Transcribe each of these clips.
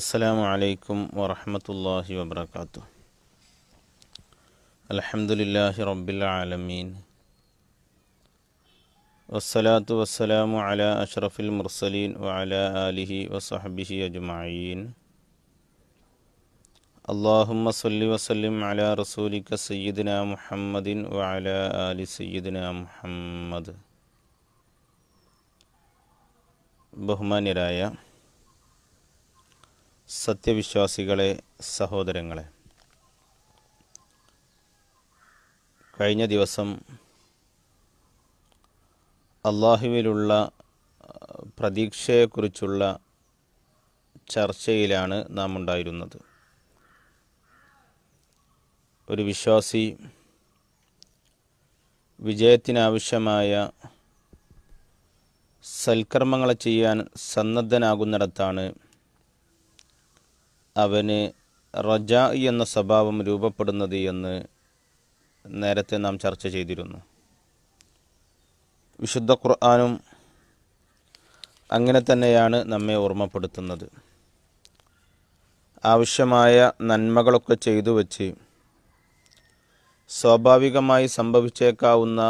السلام عليكم ورحمة الله وبركاته الحمد لله رب العالمين والصلاة والسلام على أشرف المرسلين وعلى آله وصحبه أجمعين اللهم صل وسلم على رسولك سيدنا محمد وعلى آل سيدنا محمد نرايا സത്യവിശ്വാസികളെ സഹോദരങ്ങളെ കഴിഞ്ഞ ദിവസം അള്ളാഹുവിലുള്ള പ്രതീക്ഷയെക്കുറിച്ചുള്ള ചർച്ചയിലാണ് നാം ഉണ്ടായിരുന്നത് ഒരു വിശ്വാസി വിജയത്തിനാവശ്യമായ സൽക്കർമ്മങ്ങളെ ചെയ്യാൻ സന്നദ്ധനാകുന്നിടത്താണ് അവന് റജ എന്ന സ്വഭാവം രൂപപ്പെടുന്നത് എന്ന് നേരത്തെ നാം ചർച്ച ചെയ്തിരുന്നു വിശുദ്ധ ഖുർആാനും അങ്ങനെ തന്നെയാണ് നമ്മെ ഓർമ്മപ്പെടുത്തുന്നത് ആവശ്യമായ നന്മകളൊക്കെ ചെയ്തു വച്ച് സ്വാഭാവികമായി സംഭവിച്ചേക്കാവുന്ന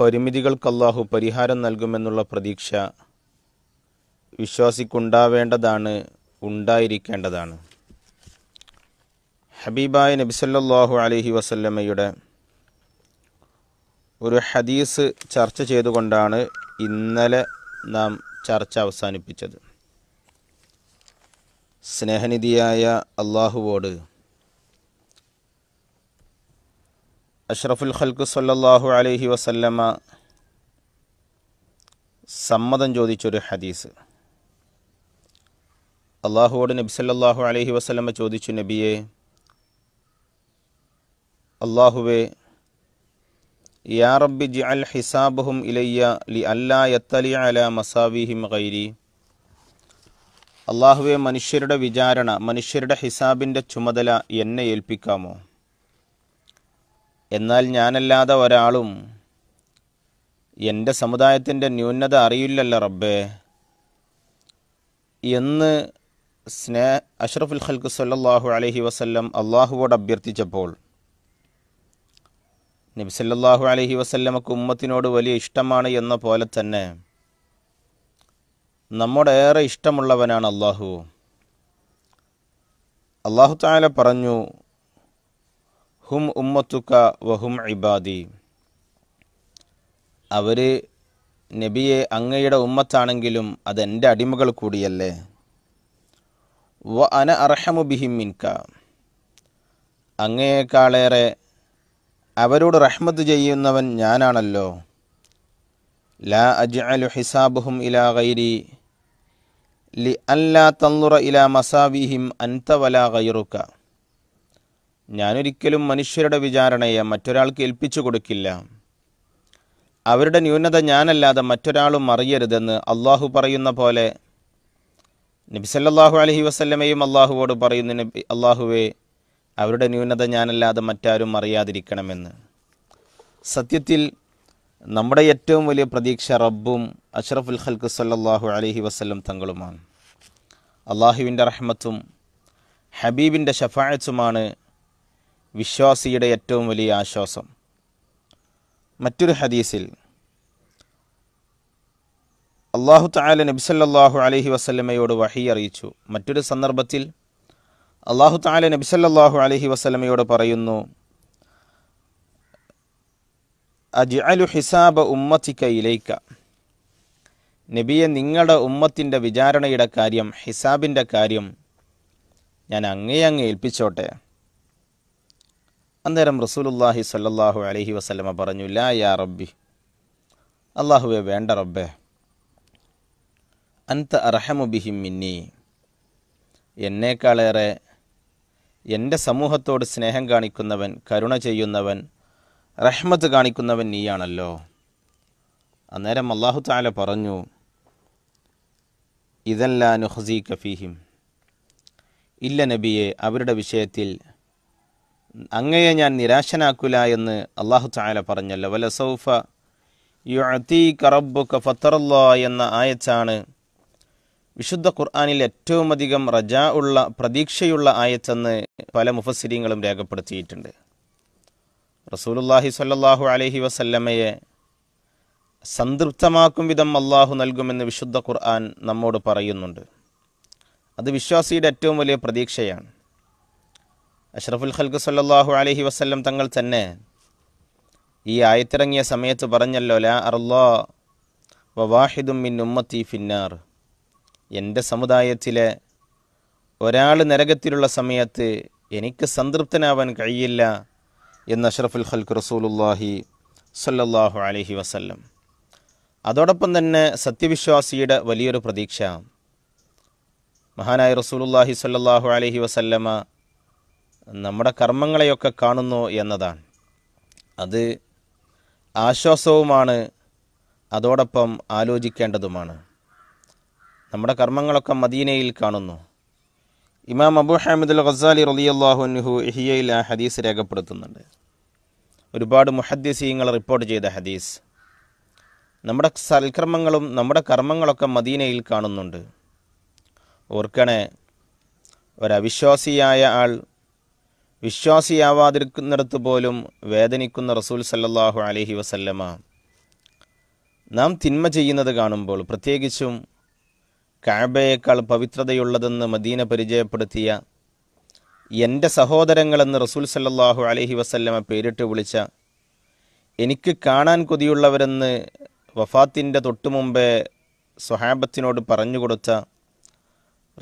പരിമിതികൾക്കല്ലാഹു പരിഹാരം നൽകുമെന്നുള്ള പ്രതീക്ഷ വിശ്വാസിക്കുണ്ടാവേണ്ടതാണ് ഉണ്ടായിരിക്കേണ്ടതാണ് ഹബീബായ നബിസല്ലാഹു അലഹി വസല്ലമ്മയുടെ ഒരു ഹദീസ് ചർച്ച ചെയ്തുകൊണ്ടാണ് ഇന്നലെ നാം ചർച്ച അവസാനിപ്പിച്ചത് സ്നേഹനിധിയായ അള്ളാഹുവോട് അഷ്റഫുൽ ഖൽക്ക് സല്ലാഹു അലഹി വസല്ലമ്മ സമ്മതം ചോദിച്ചൊരു ഹദീസ് അള്ളാഹുവോട് നബിസല്ലാഹു അലഹി വസ്ലമ ചോദിച്ചു നബിയെ അള്ളാഹുവെ യാ റബ്ബി ജി അൽ ഹിസാബുഹും ഇലയ്യ ലി അല്ലാ യത്തലി അല മസാവിഹിം ഗൈരി അള്ളാഹുവെ മനുഷ്യരുടെ വിചാരണ മനുഷ്യരുടെ ഹിസാബിൻ്റെ ചുമതല എന്നെ ഏൽപ്പിക്കാമോ എന്നാൽ ഞാനല്ലാതെ ഒരാളും എൻ്റെ സമുദായത്തിൻ്റെ ന്യൂനത അറിയില്ലല്ലോ റബ്ബേ എന്ന് സ്നേ അഷ്റഫുൽ ഖൽഖ് സല്ലാഹു അലഹി വസ്ല്ലം അള്ളാഹുവോട് അഭ്യർത്ഥിച്ചപ്പോൾ സല്ലാഹു അലഹി വസ്ല്ലമക്ക് ഉമ്മത്തിനോട് വലിയ ഇഷ്ടമാണ് എന്ന പോലെ തന്നെ നമ്മുടെ ഏറെ ഇഷ്ടമുള്ളവനാണ് അള്ളാഹു അള്ളാഹു താല പറഞ്ഞു ഹും ഉമ്മത്തുക്ക വഹും ഇബാദി അവര് നബിയെ അങ്ങയുടെ ഉമ്മത്താണെങ്കിലും അതെൻ്റെ അടിമകൾ കൂടിയല്ലേ വ അന അർഹമു ബിഹിമിൻക അങ്ങയേക്കാളേറെ അവരോട് റഹ്മത്ത് ചെയ്യുന്നവൻ ഞാനാണല്ലോ ലാ അജ്അലു ഹിസാബുഹും ഇലാ ഗൈരി ലി അല്ലാ തന്നുറ ഇലാ മസാവിഹിം അൻത വലാ ഗൈറുക്ക ഞാനൊരിക്കലും മനുഷ്യരുടെ വിചാരണയെ മറ്റൊരാൾക്ക് ഏൽപ്പിച്ചു കൊടുക്കില്ല അവരുടെ ന്യൂനത ഞാനല്ലാതെ മറ്റൊരാളും അറിയരുതെന്ന് അള്ളാഹു പറയുന്ന പോലെ നബിസല്ലാഹു അലഹി വസ്ല്ലമയും അള്ളാഹുവോട് പറയുന്നു നബി അള്ളാഹുവേ അവരുടെ ന്യൂനത ഞാനല്ലാതെ മറ്റാരും അറിയാതിരിക്കണമെന്ന് സത്യത്തിൽ നമ്മുടെ ഏറ്റവും വലിയ പ്രതീക്ഷ റബ്ബും അഷ്റഫുൽ ഖൽക്ക് സല്ലാഹു അലഹി വസ്ല്ലം തങ്ങളുമാണ് അള്ളാഹുവിൻ്റെ റഹ്മത്തും ഹബീബിൻ്റെ ഷഫായത്തുമാണ് വിശ്വാസിയുടെ ഏറ്റവും വലിയ ആശ്വാസം മറ്റൊരു ഹദീസിൽ അള്ളാഹു താല നബിസല്ലാഹു അലഹി വസ്ലമയോട് വഹി അറിയിച്ചു മറ്റൊരു സന്ദർഭത്തിൽ അള്ളാഹു താല നബിസല്ലാഹു അലഹി വസ്ലമയോട് പറയുന്നു അജ്അലു ഹിസാബ ഉമ്മത്തിക്ക ഇലൈക്ക നബിയെ നിങ്ങളുടെ ഉമ്മത്തിൻ്റെ വിചാരണയുടെ കാര്യം ഹിസാബിൻ്റെ കാര്യം ഞാൻ അങ്ങേ അങ്ങ് ഏൽപ്പിച്ചോട്ടെ അന്നേരം റസൂലുല്ലാഹി സല്ലാഹു അലഹി വസ്ലമ പറഞ്ഞു ലാ യാ റബ്ബി അള്ളാഹുവെ വേണ്ട റബ്ബേ അന്ത അർഹമുബിഹിം മിന്നി എന്നേക്കാളേറെ എൻ്റെ സമൂഹത്തോട് സ്നേഹം കാണിക്കുന്നവൻ കരുണ ചെയ്യുന്നവൻ റഹ്മത്ത് കാണിക്കുന്നവൻ നീയാണല്ലോ അന്നേരം അള്ളാഹു താല പറഞ്ഞു ഇതല്ല നുഹസി കഫീഹിം ഇല്ല നബിയെ അവരുടെ വിഷയത്തിൽ അങ്ങയെ ഞാൻ നിരാശനാക്കൂല എന്ന് അള്ളാഹു താല പറഞ്ഞല്ലോ വല സൗഫ യു അത്തീ കറബു കഫത്തറല്ലോ എന്ന ആയച്ചാണ് വിശുദ്ധ ഖുർആാനിൽ ഏറ്റവും അധികം റജാ ഉള്ള പ്രതീക്ഷയുള്ള ആയത്തെന്ന് പല മുഫസിരിങ്ങളും രേഖപ്പെടുത്തിയിട്ടുണ്ട് റസൂലുല്ലാഹി സ്വല്ലല്ലാഹു അലഹി വസല്ലമയെ സംതൃപ്തമാക്കും വിധം അള്ളാഹു നൽകുമെന്ന് വിശുദ്ധ ഖുർആൻ നമ്മോട് പറയുന്നുണ്ട് അത് വിശ്വാസിയുടെ ഏറ്റവും വലിയ പ്രതീക്ഷയാണ് അഷ്റഫുൽ ഖൽഖ് സല്ലാഹു അലഹി വസ്ല്ലം തങ്ങൾ തന്നെ ഈ ആയത്തിറങ്ങിയ സമയത്ത് പറഞ്ഞല്ലോ ലാ അറുല്ലാ വവാഹിദും മിൻ ഉമ്മത്തി ഫിന്നാർ എൻ്റെ സമുദായത്തിലെ ഒരാൾ നരകത്തിലുള്ള സമയത്ത് എനിക്ക് സംതൃപ്തനാവാൻ കഴിയില്ല എന്ന് അഷ്റഫുൽ ഖൽക്ക് റസൂലുല്ലാഹി സല്ലാഹു അലഹി വസല്ലം അതോടൊപ്പം തന്നെ സത്യവിശ്വാസിയുടെ വലിയൊരു പ്രതീക്ഷ മഹാനായ റസൂലുല്ലാഹി സല്ലാഹു അലഹി വസല്ലമ നമ്മുടെ കർമ്മങ്ങളെയൊക്കെ കാണുന്നു എന്നതാണ് അത് ആശ്വാസവുമാണ് അതോടൊപ്പം ആലോചിക്കേണ്ടതുമാണ് നമ്മുടെ കർമ്മങ്ങളൊക്കെ മദീനയിൽ കാണുന്നു ഇമാം അബു ഹാമിദുൽ ഖസാലി റലിയല്ലാഹുനുഹു ഇഹിയയിൽ ആ ഹദീസ് രേഖപ്പെടുത്തുന്നുണ്ട് ഒരുപാട് മുഹദ്ദീസീങ്ങൾ റിപ്പോർട്ട് ചെയ്ത ഹദീസ് നമ്മുടെ സൽക്രമങ്ങളും നമ്മുടെ കർമ്മങ്ങളൊക്കെ മദീനയിൽ കാണുന്നുണ്ട് ഓർക്കണേ ഒരവിശ്വാസിയായ ആൾ വിശ്വാസിയാവാതിരിക്കുന്നിടത്ത് പോലും വേദനിക്കുന്ന റസൂൽ സല്ലാഹു അലഹി വസല്ലമ നാം തിന്മ ചെയ്യുന്നത് കാണുമ്പോൾ പ്രത്യേകിച്ചും കാബയേക്കാൾ പവിത്രതയുള്ളതെന്ന് മദീന പരിചയപ്പെടുത്തിയ എൻ്റെ സഹോദരങ്ങളെന്ന് റസൂൽ സല്ലാഹു അലഹി വസല്ലമ പേരിട്ട് വിളിച്ച എനിക്ക് കാണാൻ കൊതിയുള്ളവരെന്ന് വഫാത്തിൻ്റെ തൊട്ടു മുമ്പേ സ്വഹാബത്തിനോട് പറഞ്ഞു കൊടുത്ത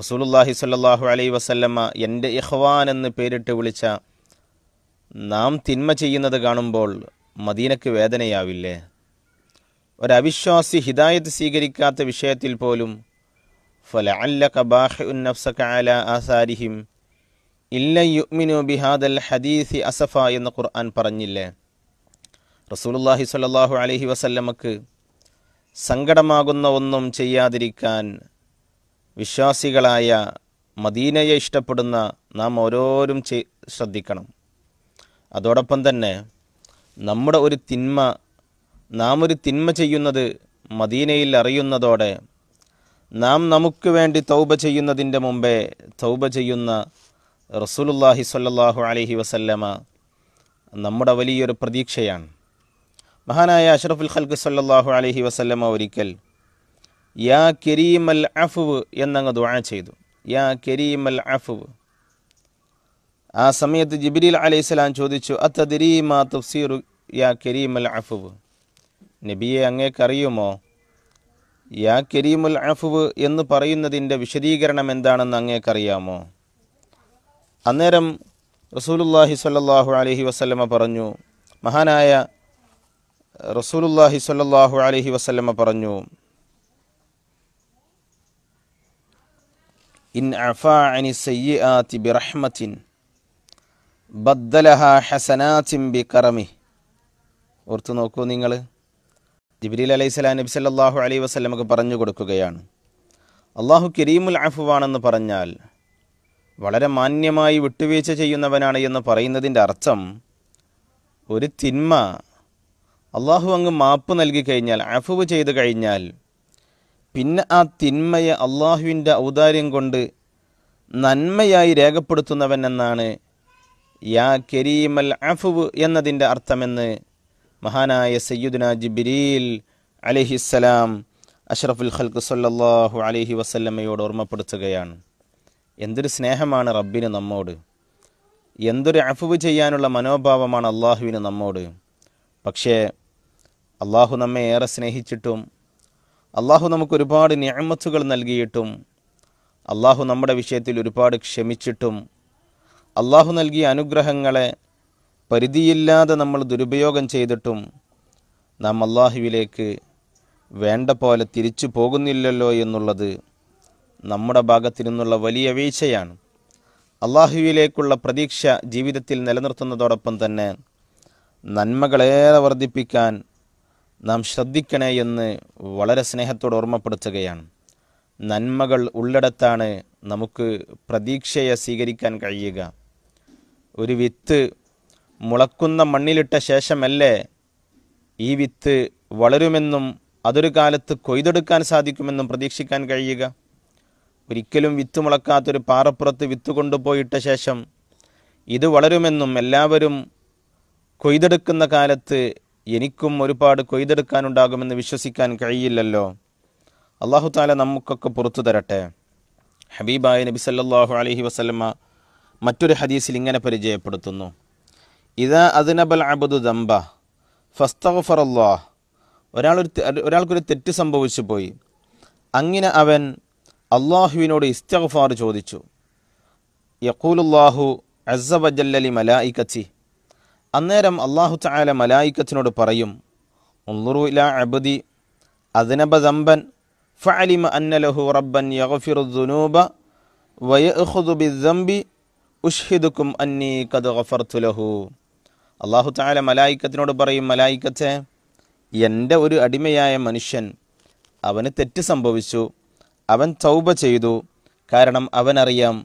റസൂലുല്ലാഹി സല്ലാഹു അലൈഹി വസല്ലമ്മ എൻ്റെ ഇഹ്വാൻ എന്ന് പേരിട്ട് വിളിച്ച നാം തിന്മ ചെയ്യുന്നത് കാണുമ്പോൾ മദീനക്ക് വേദനയാവില്ലേ ഒരവിശ്വാസി ഹിദായത്ത് സ്വീകരിക്കാത്ത വിഷയത്തിൽ പോലും فلعلك باخع نفسك على آثارهم ഇല്ല യുഗ്മിനു ബിഹാദൽ ഹദീസി അസഫ എന്ന ഖുർആൻ പറഞ്ഞില്ലേ റസൂലുള്ളാഹി സ്വല്ലല്ലാഹു അലൈഹി വസല്ലമക്ക് സങ്കടമാകുന്ന ഒന്നും ചെയ്യാതിരിക്കാൻ വിശ്വാസികളായ മദീനയെ ഇഷ്ടപ്പെടുന്ന നാം ഓരോരും ശ്രദ്ധിക്കണം അതോടൊപ്പം തന്നെ നമ്മുടെ ഒരു തിന്മ നാം ഒരു തിന്മ ചെയ്യുന്നത് മദീനയിൽ അറിയുന്നതോടെ നാം നമുക്ക് വേണ്ടി തൗബ ചെയ്യുന്നതിൻ്റെ മുമ്പേ തൗബ ചെയ്യുന്ന റസൂലുല്ലാഹി സല്ലാഹു അലഹി വസല്ലമ നമ്മുടെ വലിയൊരു പ്രതീക്ഷയാണ് മഹാനായ അഷറഫുൽ ഖൽഖ് സല്ലാഹു അലഹി വസല്ലമ ഒരിക്കൽ യാ കരീമൽ അഫ്വ് അഫുവ് എന്നങ്ങ് ദുആ ചെയ്തു യാ കരീമൽ അഫ്വ് അഫുവ് ആ സമയത്ത് ജിബിരിൽ അലൈഹിസ്സലാം ചോദിച്ചു അത്തദിരീ മാ തഫ്സീറു യാ കരീമൽ അഫ്വ് അഫുവ് നബിയെ അങ്ങേക്കറിയുമോ യാ കരീമുൽ അഫുവ് എന്ന് പറയുന്നതിൻ്റെ വിശദീകരണം എന്താണെന്ന് അങ്ങേക്കറിയാമോ അന്നേരം റസൂലുല്ലാഹി സ്വല്ലല്ലാഹു അലഹി വസ്ലമ പറഞ്ഞു മഹാനായ റസൂലുല്ലാഹി സ്വല്ലല്ലാഹു അലഹി വസ്ലമ പറഞ്ഞു ഇൻ അഫാഅനി സയ്യാത്തി ബിറഹ്മത്തിൻ ബദ്ദലഹ ഹസനാത്തിൻ കറമി ഓർത്തു നോക്കൂ നിങ്ങൾ അലൈഹി അലൈഹിസ്ലാം നബി സല്ലാഹു അലൈ വസ്ലമക്ക് പറഞ്ഞു കൊടുക്കുകയാണ് അള്ളാഹു കരീമുൽ അഫുവാണെന്ന് പറഞ്ഞാൽ വളരെ മാന്യമായി വിട്ടുവീഴ്ച ചെയ്യുന്നവനാണ് എന്ന് പറയുന്നതിൻ്റെ അർത്ഥം ഒരു തിന്മ അള്ളാഹു അങ്ങ് മാപ്പ് നൽകി കഴിഞ്ഞാൽ അഫുവ് ചെയ്തു കഴിഞ്ഞാൽ പിന്നെ ആ തിന്മയെ അള്ളാഹുവിൻ്റെ ഔദാര്യം കൊണ്ട് നന്മയായി രേഖപ്പെടുത്തുന്നവൻ എന്നാണ് യാ കരീമൽ അഫുവ് എന്നതിൻ്റെ അർത്ഥമെന്ന് മഹാനായ സയ്യുദ്ന ജിബിരിൽ അലഹിസ്സലാം അഷ്റഫുൽ ഖൽഖ് സല്ലാഹു അലഹി വസല്ലമ്മയോട് ഓർമ്മപ്പെടുത്തുകയാണ് എന്തൊരു സ്നേഹമാണ് റബ്ബിന് നമ്മോട് എന്തൊരു അഫുവ് ചെയ്യാനുള്ള മനോഭാവമാണ് അള്ളാഹുവിന് നമ്മോട് പക്ഷേ അള്ളാഹു നമ്മെ ഏറെ സ്നേഹിച്ചിട്ടും അള്ളാഹു നമുക്ക് ഒരുപാട് ഞാമത്തുകൾ നൽകിയിട്ടും അള്ളാഹു നമ്മുടെ വിഷയത്തിൽ ഒരുപാട് ക്ഷമിച്ചിട്ടും അള്ളാഹു നൽകിയ അനുഗ്രഹങ്ങളെ പരിധിയില്ലാതെ നമ്മൾ ദുരുപയോഗം ചെയ്തിട്ടും നാം അള്ളാഹുവിലേക്ക് വേണ്ട പോലെ തിരിച്ചു പോകുന്നില്ലല്ലോ എന്നുള്ളത് നമ്മുടെ ഭാഗത്തു നിന്നുള്ള വലിയ വീഴ്ചയാണ് അള്ളാഹുവിലേക്കുള്ള പ്രതീക്ഷ ജീവിതത്തിൽ നിലനിർത്തുന്നതോടൊപ്പം തന്നെ നന്മകളേറെ വർദ്ധിപ്പിക്കാൻ നാം ശ്രദ്ധിക്കണേ എന്ന് വളരെ സ്നേഹത്തോട് ഓർമ്മപ്പെടുത്തുകയാണ് നന്മകൾ ഉള്ളിടത്താണ് നമുക്ക് പ്രതീക്ഷയെ സ്വീകരിക്കാൻ കഴിയുക ഒരു വിത്ത് മുളക്കുന്ന മണ്ണിലിട്ട ശേഷമല്ലേ ഈ വിത്ത് വളരുമെന്നും അതൊരു കാലത്ത് കൊയ്തെടുക്കാൻ സാധിക്കുമെന്നും പ്രതീക്ഷിക്കാൻ കഴിയുക ഒരിക്കലും വിത്ത് മുളക്കാത്തൊരു പാറപ്പുറത്ത് വിത്ത് കൊണ്ടുപോയിട്ട ശേഷം ഇത് വളരുമെന്നും എല്ലാവരും കൊയ്തെടുക്കുന്ന കാലത്ത് എനിക്കും ഒരുപാട് കൊയ്തെടുക്കാനുണ്ടാകുമെന്ന് വിശ്വസിക്കാൻ കഴിയില്ലല്ലോ അള്ളാഹു താല നമുക്കൊക്കെ പുറത്തു തരട്ടെ ഹബീബായ നബി സല്ലാഹു അലഹി വസ്ലമ്മ മറ്റൊരു ഹദീസിൽ ഇങ്ങനെ പരിചയപ്പെടുത്തുന്നു ഇതാ അതിനബൽ അബദു ദംബ ഫസ്തഫറല്ലാ ഒരാളൊരു ഒരാൾക്കൊരു തെറ്റ് സംഭവിച്ചു പോയി അങ്ങനെ അവൻ അള്ളാഹുവിനോട് ഇസ്തഫാർ ചോദിച്ചു യക്കൂലുല്ലാഹു അസബജല്ലലി മലായിക്കച്ചി അന്നേരം അള്ളാഹു ചായാല മലായിക്കത്തിനോട് പറയും ഉള്ളുറു ഇല അബദി അതിനബ ദമ്പൻ ഫഅലിമ അന്നലഹു റബ്ബൻ യഗഫിറുദ്ദുനൂബ വയഅഖുദു ബിദ്ദംബി ഉഷ്ഹിദുക്കും അന്നീ കദ് ഗഫർതു ലഹു അള്ളാഹു താല മലായിക്കത്തിനോട് പറയും മലായിക്കത്തെ എൻ്റെ ഒരു അടിമയായ മനുഷ്യൻ അവന് തെറ്റ് സംഭവിച്ചു അവൻ തൗബ ചെയ്തു കാരണം അവനറിയാം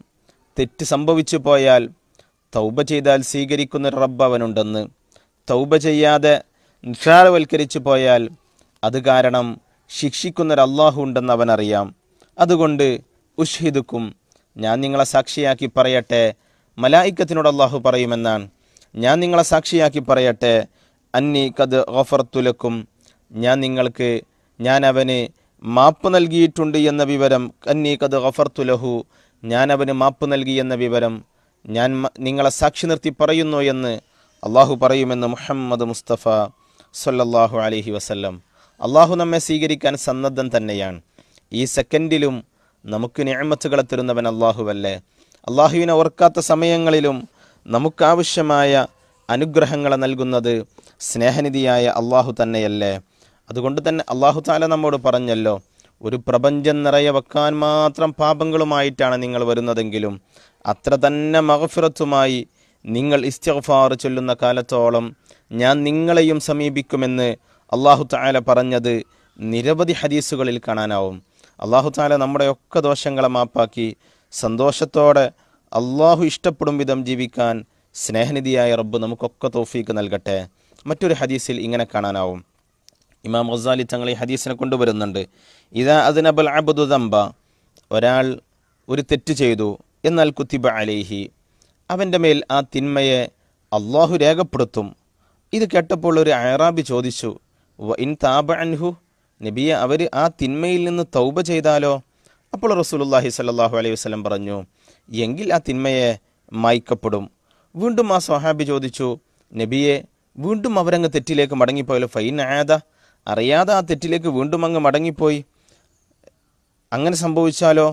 തെറ്റ് സംഭവിച്ചു പോയാൽ തൗബ ചെയ്താൽ സ്വീകരിക്കുന്ന റബ്ബ് അവനുണ്ടെന്ന് തൗബ ചെയ്യാതെ നിഷാരവൽക്കരിച്ചു പോയാൽ അത് കാരണം ശിക്ഷിക്കുന്നൊരു അള്ളാഹു ഉണ്ടെന്ന് അവനറിയാം അതുകൊണ്ട് ഉഷ്ഹിദുക്കും ഞാൻ നിങ്ങളെ സാക്ഷിയാക്കി പറയട്ടെ മലായിക്കത്തിനോട് അള്ളാഹു പറയുമെന്നാണ് ഞാൻ നിങ്ങളെ സാക്ഷിയാക്കി പറയട്ടെ അന്നി കത് തുലക്കും ഞാൻ നിങ്ങൾക്ക് ഞാൻ അവന് മാപ്പ് നൽകിയിട്ടുണ്ട് എന്ന വിവരം അന്നി കത് തുലഹു ഞാൻ അവന് മാപ്പ് നൽകി എന്ന വിവരം ഞാൻ നിങ്ങളെ സാക്ഷി നിർത്തി പറയുന്നു എന്ന് അള്ളാഹു പറയുമെന്ന് മുഹമ്മദ് മുസ്തഫ സല്ലല്ലാഹു അലഹി വസല്ലം അള്ളാഹു നമ്മെ സ്വീകരിക്കാൻ സന്നദ്ധം തന്നെയാണ് ഈ സെക്കൻഡിലും നമുക്ക് ഞാമത്തുകളെ തരുന്നവൻ അള്ളാഹുവല്ലേ അള്ളാഹുവിനെ ഓർക്കാത്ത സമയങ്ങളിലും നമുക്കാവശ്യമായ അനുഗ്രഹങ്ങളെ നൽകുന്നത് സ്നേഹനിധിയായ അള്ളാഹു തന്നെയല്ലേ അതുകൊണ്ട് തന്നെ അള്ളാഹു താല നമ്മോട് പറഞ്ഞല്ലോ ഒരു പ്രപഞ്ചം നിറയെ വെക്കാൻ മാത്രം പാപങ്ങളുമായിട്ടാണ് നിങ്ങൾ വരുന്നതെങ്കിലും അത്ര തന്നെ മഹഫിറത്തുമായി നിങ്ങൾ ഇസ്തിഗ്ഫാർ ചൊല്ലുന്ന കാലത്തോളം ഞാൻ നിങ്ങളെയും സമീപിക്കുമെന്ന് അള്ളാഹു താല പറഞ്ഞത് നിരവധി ഹദീസുകളിൽ കാണാനാവും അള്ളാഹു താല നമ്മുടെയൊക്കെ ദോഷങ്ങളെ മാപ്പാക്കി സന്തോഷത്തോടെ അള്ളാഹു ഇഷ്ടപ്പെടും വിധം ജീവിക്കാൻ സ്നേഹനിധിയായ റബ്ബ് നമുക്കൊക്കെ തോഫീക്ക് നൽകട്ടെ മറ്റൊരു ഹദീസിൽ ഇങ്ങനെ കാണാനാവും ഇമാം ഗസാലി തങ്ങൾ ഈ ഹദീസിനെ കൊണ്ടുവരുന്നുണ്ട് ഇതാ അതിനബൽ അബുദു ദമ്പ ഒരാൾ ഒരു തെറ്റ് ചെയ്തു എന്നാൽ കുത്തിബ അലേഹി അവൻ്റെ മേൽ ആ തിന്മയെ അള്ളാഹു രേഖപ്പെടുത്തും ഇത് കേട്ടപ്പോൾ ഒരു അയറാബി ചോദിച്ചു വ ഇൻ താബ അൻഹു നബിയെ അവർ ആ തിന്മയിൽ നിന്ന് തൗബ ചെയ്താലോ അപ്പോൾ റസൂലുല്ലാഹി സല്ലാഹു അലൈഹി വസ്ലം പറഞ്ഞു എങ്കിൽ ആ തിന്മയെ മായ്ക്കപ്പെടും വീണ്ടും ആ സ്വഹാബി ചോദിച്ചു നബിയെ വീണ്ടും അവരങ്ങ് തെറ്റിലേക്ക് മടങ്ങിപ്പോയല്ലോ ഫൈൻ ആയത അറിയാതെ ആ തെറ്റിലേക്ക് വീണ്ടും അങ്ങ് മടങ്ങിപ്പോയി അങ്ങനെ സംഭവിച്ചാലോ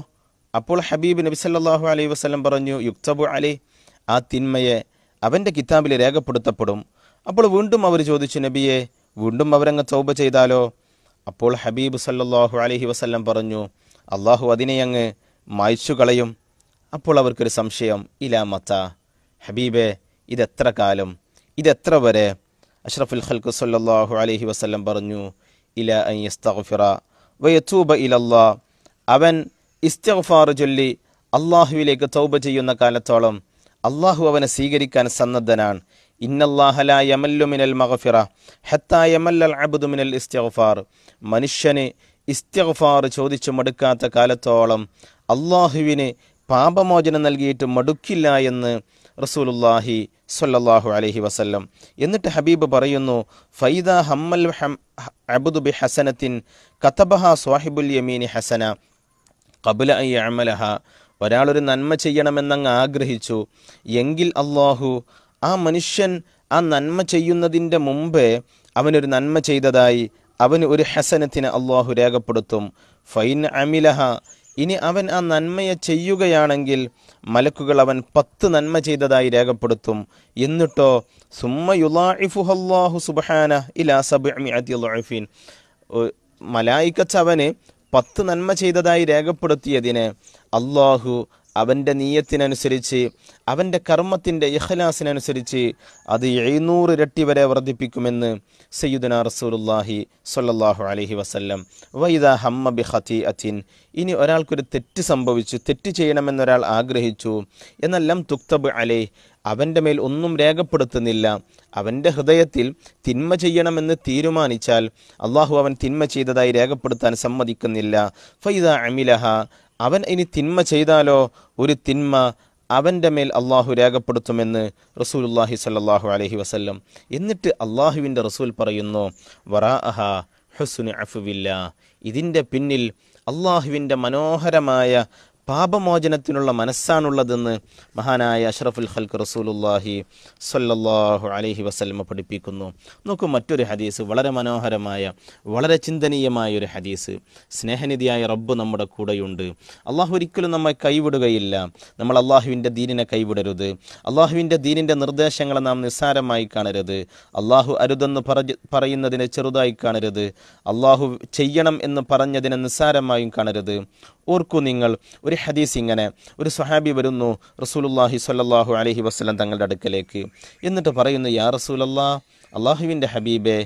അപ്പോൾ ഹബീബ് നബി സല്ലാഹു അലൈഹി വസ്ലം പറഞ്ഞു യുക്തബു അലി ആ തിന്മയെ അവൻ്റെ കിതാബിൽ രേഖപ്പെടുത്തപ്പെടും അപ്പോൾ വീണ്ടും അവർ ചോദിച്ചു നബിയെ വീണ്ടും അവരങ്ങ് തൗബ ചെയ്താലോ അപ്പോൾ ഹബീബ് സല്ലാഹു അലഹി വസ്ലം പറഞ്ഞു അള്ളാഹു അതിനെ അങ്ങ് മായ്ച്ചു കളയും അപ്പോൾ അവർക്കൊരു സംശയം ഇലാമത്ത ഹബീബെ ഇതെത്ര കാലം ഇതെത്ര വരെ അഷ്റഫുൽ ഖൽഖു സല്ലാഹു അലഹി വസ്ലം പറഞ്ഞു ഇല അയ്യസ്തഫിറ വയത്തൂബ ഇലല്ലാ അവൻ ഇസ്തഫാർ ചൊല്ലി അള്ളാഹുവിലേക്ക് തൗബ ചെയ്യുന്ന കാലത്തോളം അള്ളാഹു അവനെ സ്വീകരിക്കാൻ സന്നദ്ധനാണ് ഇന്നല്ലാഹല മഹഫിറ ഹത്ത അബുദുമിനൽ ഇസ്തഫാർ മനുഷ്യന് ഇസ്തഫാർ ചോദിച്ചു മടുക്കാത്ത കാലത്തോളം അള്ളാഹുവിന് പാപമോചനം നൽകിയിട്ട് മടുക്കില്ല എന്ന് റസൂലുല്ലാഹി സൊല്ലാഹു അലഹി വസല്ലം എന്നിട്ട് ഹബീബ് പറയുന്നു ഫൈദ ഹമ്മൽ അബുദുബി ഹസനത്തിൻ കത്തബഹ സ്വാഹിബുൽ യമീനി ഹസന കബുല ഐ അമലഹ ഒരാളൊരു നന്മ ചെയ്യണമെന്നങ്ങ് ആഗ്രഹിച്ചു എങ്കിൽ അള്ളാഹു ആ മനുഷ്യൻ ആ നന്മ ചെയ്യുന്നതിൻ്റെ മുമ്പേ അവനൊരു നന്മ ചെയ്തതായി അവന് ഒരു ഹസനത്തിന് അള്ളാഹു രേഖപ്പെടുത്തും ഫൈൻ അമിലഹ ഇനി അവൻ ആ നന്മയെ ചെയ്യുകയാണെങ്കിൽ മലക്കുകൾ അവൻ പത്ത് നന്മ ചെയ്തതായി രേഖപ്പെടുത്തും എന്നിട്ടോ സുമ്മയുലാഹു സുബാന ഇലാസബിഅഫീൻ മലായിക്കച്ചവന് പത്ത് നന്മ ചെയ്തതായി രേഖപ്പെടുത്തിയതിന് അള്ളാഹു അവൻ്റെ നീയത്തിനനുസരിച്ച് അവൻ്റെ കർമ്മത്തിൻ്റെ ഇഹ്ലാസിനനുസരിച്ച് അത് എഴുന്നൂറ് ഇരട്ടി വരെ വർദ്ധിപ്പിക്കുമെന്ന് സയ്യുദന റസൂലുല്ലാഹി സൊല്ലാഹു അലഹി വസല്ലം വൈദ ഹമ്മ ബി ഹത്തി അത്തിൻ ഇനി ഒരാൾക്കൊരു തെറ്റ് സംഭവിച്ചു തെറ്റ് ചെയ്യണമെന്നൊരാൾ ആഗ്രഹിച്ചു എന്നെല്ലാം തുക്തബ് അലേ അവൻ്റെ മേൽ ഒന്നും രേഖപ്പെടുത്തുന്നില്ല അവൻ്റെ ഹൃദയത്തിൽ തിന്മ ചെയ്യണമെന്ന് തീരുമാനിച്ചാൽ അള്ളാഹു അവൻ തിന്മ ചെയ്തതായി രേഖപ്പെടുത്താൻ സമ്മതിക്കുന്നില്ല ഫൈദ അമിലഹ അവൻ ഇനി തിന്മ ചെയ്താലോ ഒരു തിന്മ അവൻ്റെ മേൽ അള്ളാഹു രേഖപ്പെടുത്തുമെന്ന് റസൂലുല്ലാഹി സല്ലാഹു അലഹി വസല്ലം എന്നിട്ട് അള്ളാഹുവിൻ്റെ റസൂൽ പറയുന്നു വറാഅഹ അഹ അഫുവില്ല ഇതിൻ്റെ പിന്നിൽ അള്ളാഹുവിൻ്റെ മനോഹരമായ പാപമോചനത്തിനുള്ള മനസ്സാണുള്ളതെന്ന് മഹാനായ അഷ്റഫുൽ ഖൽക്ക് റസൂലുല്ലാഹി സല്ലാഹു അലൈഹി വസ്ലമ പഠിപ്പിക്കുന്നു നോക്കൂ മറ്റൊരു ഹദീസ് വളരെ മനോഹരമായ വളരെ ചിന്തനീയമായ ഒരു ഹദീസ് സ്നേഹനിധിയായ റബ്ബ് നമ്മുടെ കൂടെയുണ്ട് അള്ളാഹു ഒരിക്കലും നമ്മെ കൈവിടുകയില്ല നമ്മൾ അള്ളാഹുവിൻ്റെ ദീനിനെ കൈവിടരുത് അള്ളാഹുവിൻ്റെ ദീനിൻ്റെ നിർദ്ദേശങ്ങളെ നാം നിസ്സാരമായി കാണരുത് അള്ളാഹു അരുതെന്ന് പറയുന്നതിനെ ചെറുതായി കാണരുത് അള്ളാഹു ചെയ്യണം എന്ന് പറഞ്ഞതിനെ നിസ്സാരമായും കാണരുത് ഓർക്കൂ നിങ്ങൾ ഒരു ഹദീസ് ഇങ്ങനെ ഒരു സ്വഹാബി വരുന്നു റസൂലുല്ലാഹി സ്വല്ലാഹു അലഹി വസ്ലം തങ്ങളുടെ അടുക്കലേക്ക് എന്നിട്ട് പറയുന്നു യാ റസൂലല്ലാ അള്ളാഹുവിൻ്റെ ഹബീബെ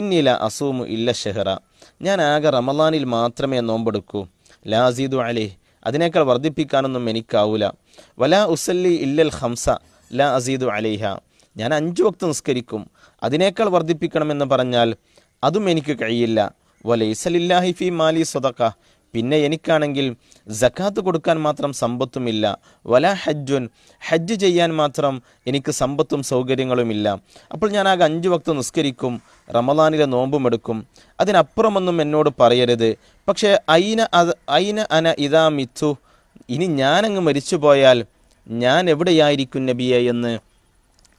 ഇന്നില അസൂമു ഇല്ല ഷെഹറ ഞാൻ ആകെ റമലാനിൽ മാത്രമേ നോമ്പെടുക്കൂ ലാസീദു അലി അതിനേക്കാൾ വർദ്ധിപ്പിക്കാനൊന്നും എനിക്കാവൂല വലാ ഉസല്ലി ഇല്ലൽ ഹംസ ലാ അസീദു അലിഹ ഞാൻ അഞ്ച് വക്ത് നിസ്കരിക്കും അതിനേക്കാൾ വർദ്ധിപ്പിക്കണമെന്ന് പറഞ്ഞാൽ അതും എനിക്ക് കഴിയില്ല വലൈസലില്ലാഹി ഫി മാലി സ്വതക്ക പിന്നെ എനിക്കാണെങ്കിൽ ജക്കാത്ത് കൊടുക്കാൻ മാത്രം സമ്പത്തുമില്ല വല ഹജ്ജുൻ ഹജ്ജ് ചെയ്യാൻ മാത്രം എനിക്ക് സമ്പത്തും സൗകര്യങ്ങളുമില്ല അപ്പോൾ ഞാൻ ആകെ അഞ്ച് വക്ത് നിസ്കരിക്കും റമദാനിലെ നോമ്പും എടുക്കും അതിനപ്പുറമൊന്നും എന്നോട് പറയരുത് പക്ഷേ അയിന അയിന അന ഇതാ മിത്തു ഇനി ഞാനങ്ങ് മരിച്ചു പോയാൽ ഞാൻ എവിടെയായിരിക്കും നബിയെ എന്ന്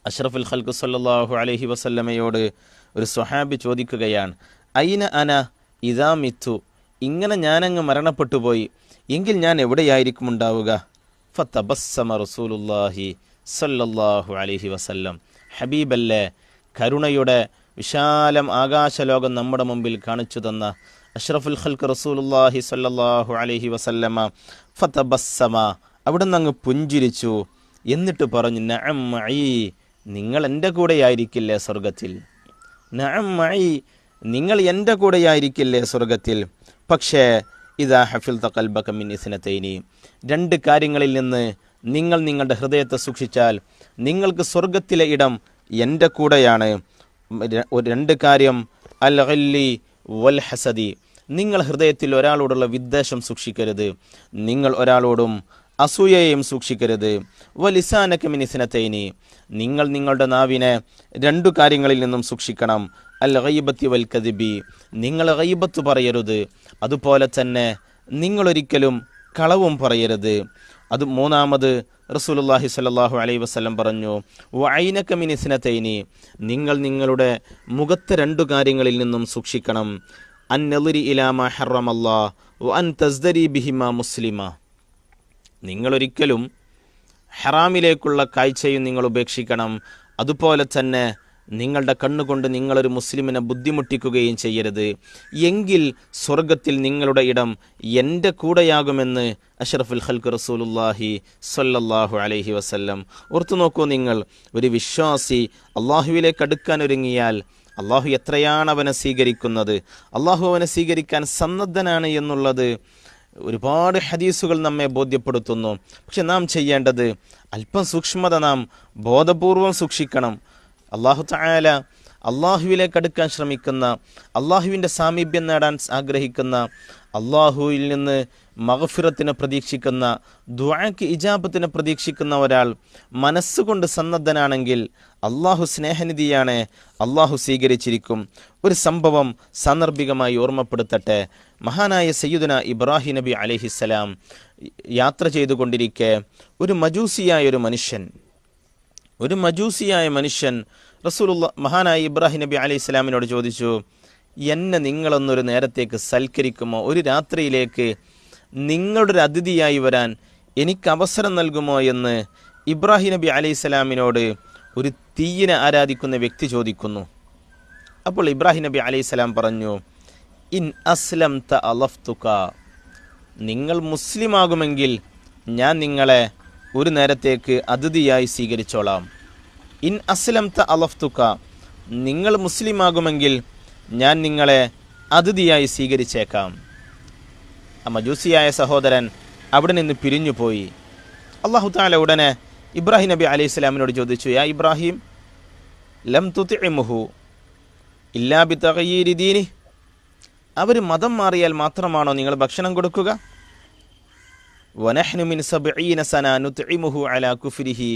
അഷ്റഫുൽ ഖൽഖു സല്ലാഹു അലഹി വസല്ലമയോട് ഒരു സ്വഹാബി ചോദിക്കുകയാണ് അയിന അന ഇതാ മിത്തു ഇങ്ങനെ ഞാനങ്ങ് മരണപ്പെട്ടു പോയി എങ്കിൽ ഞാൻ എവിടെയായിരിക്കും ഉണ്ടാവുക ഫത്തബസ്സമ റസൂലുല്ലാഹി അലഹി വസല്ലം ഹബീബല്ലേ കരുണയുടെ വിശാലം ആകാശലോകം നമ്മുടെ മുമ്പിൽ കാണിച്ചു തന്ന അഷ്റഫുൽ ഖൽക്ക് റസൂലുല്ലാഹി സല്ലാഹു അലഹി വസല്ലമ ഫതബസ്സമ അവിടുന്ന് അങ്ങ് പുഞ്ചിരിച്ചു എന്നിട്ട് പറഞ്ഞു നഅമ്മഈ നിങ്ങൾ എൻ്റെ കൂടെയായിരിക്കില്ലേ സ്വർഗത്തിൽ നഅമ്മഈ നിങ്ങൾ എൻ്റെ കൂടെയായിരിക്കില്ലേ സ്വർഗത്തിൽ പക്ഷേ ഇതാ ഹഫിൽ തക്കൽബക്ക മിൻ ഇസിനത്തൈനി രണ്ട് കാര്യങ്ങളിൽ നിന്ന് നിങ്ങൾ നിങ്ങളുടെ ഹൃദയത്തെ സൂക്ഷിച്ചാൽ നിങ്ങൾക്ക് സ്വർഗത്തിലെ ഇടം എൻ്റെ കൂടെയാണ് രണ്ട് കാര്യം അൽ അല്ലി വൽ ഹസദി നിങ്ങൾ ഹൃദയത്തിൽ ഒരാളോടുള്ള വിദ്വേഷം സൂക്ഷിക്കരുത് നിങ്ങൾ ഒരാളോടും അസൂയയെയും സൂക്ഷിക്കരുത് വലിസാനക്കമിനിസിനത്തേനി നിങ്ങൾ നിങ്ങളുടെ നാവിനെ രണ്ടു കാര്യങ്ങളിൽ നിന്നും സൂക്ഷിക്കണം അൽ വൽ കദിബി നിങ്ങൾ റയ്ബത്ത് പറയരുത് അതുപോലെ തന്നെ നിങ്ങളൊരിക്കലും കളവും പറയരുത് അത് മൂന്നാമത് റസൂലുല്ലാഹി സല്ലാഹു അലൈഹി വസ്ലം പറഞ്ഞു വൈനക്കമിനിസിനത്തൈനി നിങ്ങൾ നിങ്ങളുടെ മുഖത്തെ രണ്ടു കാര്യങ്ങളിൽ നിന്നും സൂക്ഷിക്കണം അൻ നെലുരി ഇലാമ ഹറമല്ലാ അൻ തസ്ദരി ബിഹിമ മുസ്ലിമ നിങ്ങളൊരിക്കലും ഹറാമിലേക്കുള്ള കാഴ്ചയും നിങ്ങൾ ഉപേക്ഷിക്കണം അതുപോലെ തന്നെ നിങ്ങളുടെ കണ്ണുകൊണ്ട് നിങ്ങളൊരു മുസ്ലിമിനെ ബുദ്ധിമുട്ടിക്കുകയും ചെയ്യരുത് എങ്കിൽ സ്വർഗത്തിൽ നിങ്ങളുടെ ഇടം എൻ്റെ കൂടെയാകുമെന്ന് അഷറഫുൽ ഹൽക്ക് റസൂലുല്ലാഹി സല്ലല്ലാഹു അലൈഹി വസല്ലം ഓർത്തു നോക്കൂ നിങ്ങൾ ഒരു വിശ്വാസി അള്ളാഹുവിലേക്ക് അടുക്കാൻ ഒരുങ്ങിയാൽ അള്ളാഹു എത്രയാണ് അവനെ സ്വീകരിക്കുന്നത് അള്ളാഹു അവനെ സ്വീകരിക്കാൻ സന്നദ്ധനാണ് എന്നുള്ളത് ഒരുപാട് ഹദീസുകൾ നമ്മെ ബോധ്യപ്പെടുത്തുന്നു പക്ഷെ നാം ചെയ്യേണ്ടത് അല്പം സൂക്ഷ്മത നാം ബോധപൂർവം സൂക്ഷിക്കണം അള്ളാഹു തായാല അള്ളാഹുവിലേക്ക് അടുക്കാൻ ശ്രമിക്കുന്ന അള്ളാഹുവിൻ്റെ സാമീപ്യം നേടാൻ ആഗ്രഹിക്കുന്ന അള്ളാഹുവിൽ നിന്ന് മഹഫിറത്തിനെ പ്രതീക്ഷിക്കുന്ന ദ്വാക്ക് ഇജാബത്തിനെ പ്രതീക്ഷിക്കുന്ന ഒരാൾ മനസ്സുകൊണ്ട് സന്നദ്ധനാണെങ്കിൽ അള്ളാഹു സ്നേഹനിധിയാണ് അള്ളാഹു സ്വീകരിച്ചിരിക്കും ഒരു സംഭവം സാന്ദർഭികമായി ഓർമ്മപ്പെടുത്തട്ടെ മഹാനായ സയ്യുദന ഇബ്രാഹിം നബി അലഹിസ്സലാം യാത്ര ചെയ്തുകൊണ്ടിരിക്കെ ഒരു മജൂസിയായ ഒരു മനുഷ്യൻ ഒരു മജൂസിയായ മനുഷ്യൻ റസൂലുള്ള മഹാനായ ഇബ്രാഹിം നബി അലൈഹി ഇസ്ലാമിനോട് ചോദിച്ചു എന്നെ നിങ്ങളൊന്നൊരു നേരത്തേക്ക് സൽക്കരിക്കുമോ ഒരു രാത്രിയിലേക്ക് നിങ്ങളുടെ ഒരു അതിഥിയായി വരാൻ എനിക്ക് അവസരം നൽകുമോ എന്ന് ഇബ്രാഹിം നബി അലൈഹി ഇസ്ലാമിനോട് ഒരു തീയിനെ ആരാധിക്കുന്ന വ്യക്തി ചോദിക്കുന്നു അപ്പോൾ ഇബ്രാഹിം നബി അലൈഹി ഇസ്ലാം പറഞ്ഞു ഇൻ അസ്ലം ത അലഫ്തുക നിങ്ങൾ മുസ്ലിമാകുമെങ്കിൽ ഞാൻ നിങ്ങളെ ഒരു നേരത്തേക്ക് അതിഥിയായി സ്വീകരിച്ചോളാം ഇൻ അസ്ലം ത അലഫ്തുക്ക നിങ്ങൾ മുസ്ലിമാകുമെങ്കിൽ ഞാൻ നിങ്ങളെ അതിഥിയായി സ്വീകരിച്ചേക്കാം ആ മജൂസിയായ സഹോദരൻ അവിടെ നിന്ന് പിരിഞ്ഞുപോയി അള്ളാഹു താല ഉടനെ ഇബ്രാഹിം നബി അലൈഹി ഇസ്ലാമിനോട് ചോദിച്ചു യാ ഇബ്രാഹിം ലം തുത്തിമുഹു ഇല്ലാബി തകയീരിദീനി അവർ മതം മാറിയാൽ മാത്രമാണോ നിങ്ങൾ ഭക്ഷണം കൊടുക്കുക വനഹ്നുമിൻ സബീന സനാനുത്തിമുഹു അലാ കുഫ്രിഹി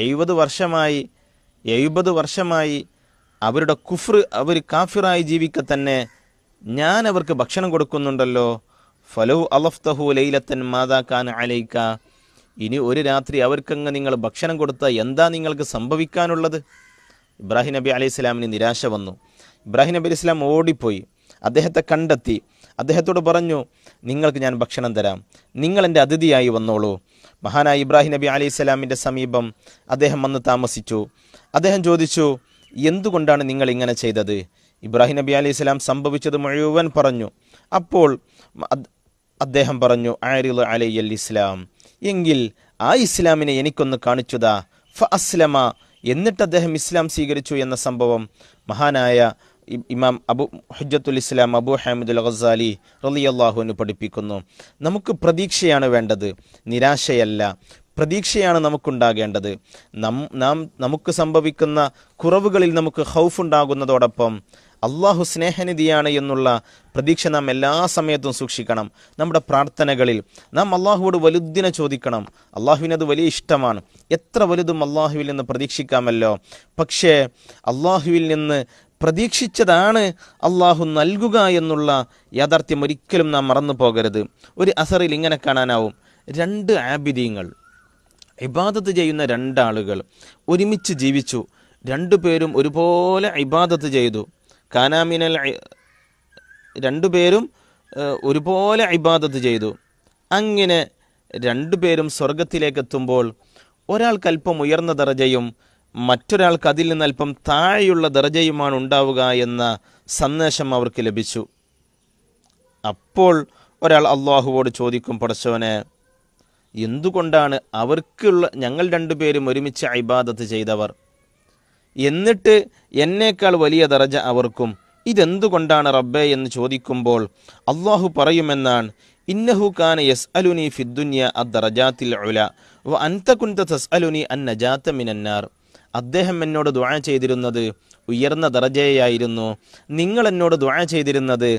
എഴുപത് വർഷമായി എഴുപത് വർഷമായി അവരുടെ കുഫ്ർ അവർ കാഫിറായി ജീവിക്ക തന്നെ ഞാൻ അവർക്ക് ഭക്ഷണം കൊടുക്കുന്നുണ്ടല്ലോ ഫലോ അലഫ്തഹു ലൈലത്തൻ ഖാൻ അലൈക്ക ഇനി ഒരു രാത്രി അവർക്കങ്ങ് നിങ്ങൾ ഭക്ഷണം കൊടുത്താൽ എന്താ നിങ്ങൾക്ക് സംഭവിക്കാനുള്ളത് ഇബ്രാഹിം നബി അലൈഹി സ്വലാമിന് നിരാശ വന്നു ഇബ്രാഹിം നബി അലൈഹി സ്വലാം ഓടിപ്പോയി അദ്ദേഹത്തെ കണ്ടെത്തി അദ്ദേഹത്തോട് പറഞ്ഞു നിങ്ങൾക്ക് ഞാൻ ഭക്ഷണം തരാം നിങ്ങൾ എൻ്റെ അതിഥിയായി വന്നോളൂ മഹാനായ ഇബ്രാഹിം നബി അലി ഇസ്ലാമിൻ്റെ സമീപം അദ്ദേഹം വന്ന് താമസിച്ചു അദ്ദേഹം ചോദിച്ചു എന്തുകൊണ്ടാണ് നിങ്ങൾ ഇങ്ങനെ ചെയ്തത് ഇബ്രാഹിം നബി അലി ഇസ്ലാം സംഭവിച്ചത് മുഴുവൻ പറഞ്ഞു അപ്പോൾ അദ്ദേഹം പറഞ്ഞു അലി അൽ ഇസ്ലാം എങ്കിൽ ആ ഇസ്ലാമിനെ എനിക്കൊന്ന് കാണിച്ചുതാ ഫ അസ്ലമ എന്നിട്ട് അദ്ദേഹം ഇസ്ലാം സ്വീകരിച്ചു എന്ന സംഭവം മഹാനായ ഇമാം അബു ഹുജത്തുൽ ഇസ്ലാം അബു ഹമീദുൽ ഖസാലി റലിയല്ലാഹുവിന് പഠിപ്പിക്കുന്നു നമുക്ക് പ്രതീക്ഷയാണ് വേണ്ടത് നിരാശയല്ല പ്രതീക്ഷയാണ് നമുക്കുണ്ടാകേണ്ടത് നം നാം നമുക്ക് സംഭവിക്കുന്ന കുറവുകളിൽ നമുക്ക് ഹൗഫ് ഉണ്ടാകുന്നതോടൊപ്പം അള്ളാഹു സ്നേഹനിധിയാണ് എന്നുള്ള പ്രതീക്ഷ നാം എല്ലാ സമയത്തും സൂക്ഷിക്കണം നമ്മുടെ പ്രാർത്ഥനകളിൽ നാം അള്ളാഹുവോട് വലുതിനെ ചോദിക്കണം അള്ളാഹുവിനത് വലിയ ഇഷ്ടമാണ് എത്ര വലുതും അള്ളാഹുവിൽ നിന്ന് പ്രതീക്ഷിക്കാമല്ലോ പക്ഷേ അള്ളാഹുവിൽ നിന്ന് പ്രതീക്ഷിച്ചതാണ് അള്ളാഹു നൽകുക എന്നുള്ള യാഥാർത്ഥ്യം ഒരിക്കലും നാം മറന്നു പോകരുത് ഒരു അസറിൽ ഇങ്ങനെ കാണാനാവും രണ്ട് ആബിദീങ്ങൾ ഇബാദത്ത് ചെയ്യുന്ന രണ്ടാളുകൾ ഒരുമിച്ച് ജീവിച്ചു രണ്ടുപേരും ഒരുപോലെ ഇബാദത്ത് ചെയ്തു കാനാമിനൽ രണ്ടുപേരും ഒരുപോലെ ഇബാദത്ത് ചെയ്തു അങ്ങനെ രണ്ടുപേരും സ്വർഗത്തിലേക്കെത്തുമ്പോൾ ഒരാൾക്ക് അല്പം ഉയർന്ന ദർജയും മറ്റൊരാൾക്ക് അതിൽ നിന്ന് അല്പം താഴെയുള്ള ദർജയുമാണ് ഉണ്ടാവുക എന്ന സന്ദേശം അവർക്ക് ലഭിച്ചു അപ്പോൾ ഒരാൾ അള്ളാഹുവോട് ചോദിക്കും പടച്ചവന് എന്തുകൊണ്ടാണ് അവർക്കുള്ള ഞങ്ങൾ രണ്ടുപേരും ഒരുമിച്ച് ഇബാദത്ത് ചെയ്തവർ എന്നിട്ട് എന്നേക്കാൾ വലിയ ദർജ അവർക്കും ഇതെന്തുകൊണ്ടാണ് റബ്ബെ എന്ന് ചോദിക്കുമ്പോൾ അള്ളാഹു പറയുമെന്നാണ് ഇന്നഹു കാന യസ് അലുനി ഫിദ്ദുന്യ അദ്ദറജാത്തിൽ ഉല വ അൻത കുന്ത തസ് അലുനി അൻ നജാത്ത മിനന്നാർ അദ്ദേഹം എന്നോട് ദ്വാ ചെയ്തിരുന്നത് ഉയർന്ന ദർജയായിരുന്നു നിങ്ങൾ എന്നോട് ദ്വാ ചെയ്തിരുന്നത്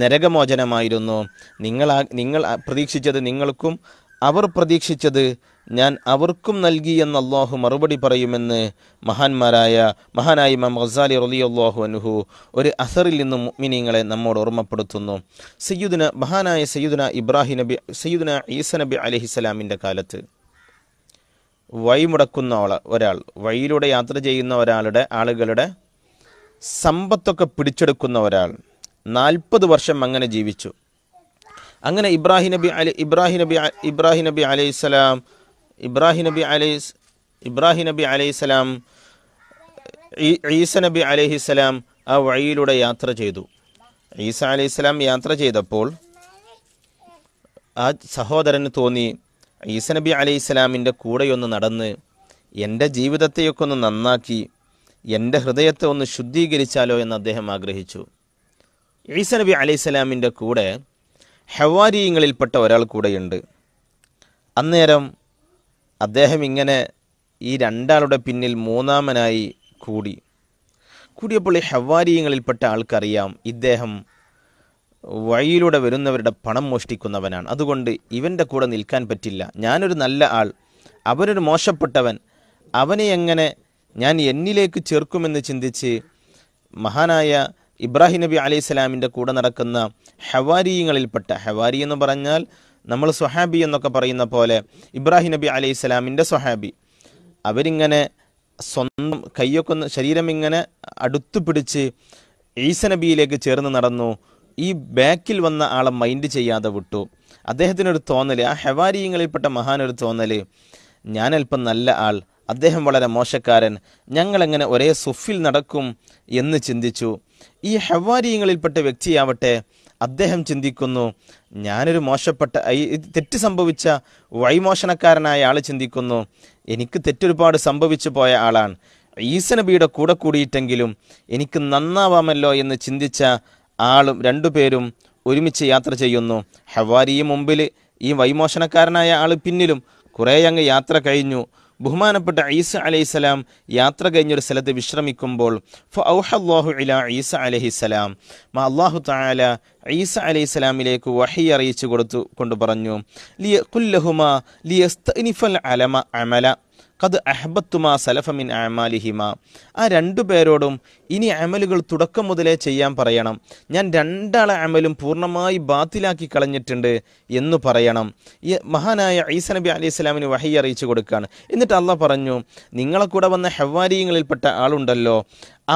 നരകമോചനമായിരുന്നു നിങ്ങൾ നിങ്ങൾ പ്രതീക്ഷിച്ചത് നിങ്ങൾക്കും അവർ പ്രതീക്ഷിച്ചത് ഞാൻ അവർക്കും നൽകി എന്ന് അള്ളാഹു മറുപടി പറയുമെന്ന് മഹാന്മാരായ മഹാനായ ഇമാം ഗസാലി റലി അള്ളാഹു അനുഹു ഒരു അസറിൽ നിന്നും മുഅ്മിനീങ്ങളെ നമ്മോട് ഓർമ്മപ്പെടുത്തുന്നു സയ്യുദിന മഹാനായ സയ്യുദിന ഇബ്രാഹിം നബി സയ്യുദിന ഈസ നബി അലഹിസ്സലാമിൻ്റെ കാലത്ത് വഴി മുടക്കുന്ന ഒരാൾ വഴിയിലൂടെ യാത്ര ചെയ്യുന്ന ഒരാളുടെ ആളുകളുടെ സമ്പത്തൊക്കെ പിടിച്ചെടുക്കുന്ന ഒരാൾ നാൽപ്പത് വർഷം അങ്ങനെ ജീവിച്ചു അങ്ങനെ ഇബ്രാഹിം നബി അലി ഇബ്രാഹിം നബി ഇബ്രാഹിം നബി അലൈഹി സ്വലാം ഇബ്രാഹിം നബി അലൈ ഇബ്രാഹിം നബി അലൈഹി സ്വലാം ഈസ നബി അലൈഹി സ്വലാം ആ വഴിയിലൂടെ യാത്ര ചെയ്തു ഈസ സ്വലാം യാത്ര ചെയ്തപ്പോൾ ആ സഹോദരന് തോന്നി ഈസ നബി ഇസ്ലാമിൻ്റെ കൂടെയൊന്ന് നടന്ന് എൻ്റെ ജീവിതത്തെയൊക്കെ ഒന്ന് നന്നാക്കി എൻ്റെ ഹൃദയത്തെ ഒന്ന് ശുദ്ധീകരിച്ചാലോ എന്ന് അദ്ദേഹം ആഗ്രഹിച്ചു ഈസ നബി ഇസ്ലാമിൻ്റെ കൂടെ ഹവാരിയങ്ങളിൽപ്പെട്ട ഒരാൾ കൂടെയുണ്ട് അന്നേരം അദ്ദേഹം ഇങ്ങനെ ഈ രണ്ടാളുടെ പിന്നിൽ മൂന്നാമനായി കൂടി കൂടിയപ്പോൾ ഈ ഹവാരിയങ്ങളിൽപ്പെട്ട ആൾക്കറിയാം ഇദ്ദേഹം വഴിയിലൂടെ വരുന്നവരുടെ പണം മോഷ്ടിക്കുന്നവനാണ് അതുകൊണ്ട് ഇവൻ്റെ കൂടെ നിൽക്കാൻ പറ്റില്ല ഞാനൊരു നല്ല ആൾ അവനൊരു മോശപ്പെട്ടവൻ അവനെ എങ്ങനെ ഞാൻ എന്നിലേക്ക് ചേർക്കുമെന്ന് ചിന്തിച്ച് മഹാനായ ഇബ്രാഹിം നബി അലൈഹി സ്വലാമിൻ്റെ കൂടെ നടക്കുന്ന ഹവാരിയങ്ങളിൽപ്പെട്ട ഹവാരി എന്ന് പറഞ്ഞാൽ നമ്മൾ സൊഹാബി എന്നൊക്കെ പറയുന്ന പോലെ ഇബ്രാഹിം നബി അലൈഹി സ്വലാമിൻ്റെ സൊഹാബി അവരിങ്ങനെ സ്വന്തം കയ്യൊക്കെ ശരീരം ഇങ്ങനെ അടുത്തു പിടിച്ച് ഈസ നബിയിലേക്ക് ചേർന്ന് നടന്നു ഈ ബാക്കിൽ വന്ന ആളെ മൈൻഡ് ചെയ്യാതെ വിട്ടു അദ്ദേഹത്തിനൊരു തോന്നൽ ആ ഹെവാരിയങ്ങളിൽപ്പെട്ട മഹാനൊരു തോന്നൽ ഞാനല്പം നല്ല ആൾ അദ്ദേഹം വളരെ മോശക്കാരൻ ഞങ്ങളെങ്ങനെ ഒരേ സുഫിൽ നടക്കും എന്ന് ചിന്തിച്ചു ഈ ഹെവാരിയങ്ങളിൽപ്പെട്ട വ്യക്തിയാവട്ടെ അദ്ദേഹം ചിന്തിക്കുന്നു ഞാനൊരു മോശപ്പെട്ട തെറ്റ് സംഭവിച്ച വൈമോഷണക്കാരനായ ആൾ ചിന്തിക്കുന്നു എനിക്ക് തെറ്റൊരുപാട് സംഭവിച്ചു പോയ ആളാണ് ഈസനബിയുടെ കൂടെ കൂടിയിട്ടെങ്കിലും എനിക്ക് നന്നാവാമല്ലോ എന്ന് ചിന്തിച്ച ആളും രണ്ടുപേരും ഒരുമിച്ച് യാത്ര ചെയ്യുന്നു ഹവാരിയെ മുമ്പിൽ ഈ വൈമോഷണക്കാരനായ ആൾ പിന്നിലും കുറേ അങ്ങ് യാത്ര കഴിഞ്ഞു ബഹുമാനപ്പെട്ട ഈസ അലൈഹിസ്സലാം യാത്ര കഴിഞ്ഞൊരു സ്ഥലത്ത് വിശ്രമിക്കുമ്പോൾ ഫൗഹല്ലാഹു ഇല ഈസ അലഹിസ്സലാം മാ അള്ളാഹു താല ഈസ അലൈഹിസ്സലാമിലേക്ക് വഹി അറിയിച്ചു കൊടുത്തു കൊണ്ട് പറഞ്ഞു ലിയ കുല്ലഹുമാ ലിയസ്തനിഫൽ അലമ അമല കത് അഹബത്തുമാ സലഫമിൻ അമാലിഹിമ ആ രണ്ടു പേരോടും ഇനി അമലുകൾ തുടക്കം മുതലേ ചെയ്യാൻ പറയണം ഞാൻ രണ്ടാളെ അമലും പൂർണ്ണമായി ബാത്തിലാക്കി കളഞ്ഞിട്ടുണ്ട് എന്ന് പറയണം മഹാനായ ഈസ നബി അലി ഇസ്ലാമിന് വഹി അറിയിച്ചു കൊടുക്കുകയാണ് എന്നിട്ട് അള്ളാഹ് പറഞ്ഞു നിങ്ങളെ കൂടെ വന്ന ഹവാരിയങ്ങളിൽപ്പെട്ട ആളുണ്ടല്ലോ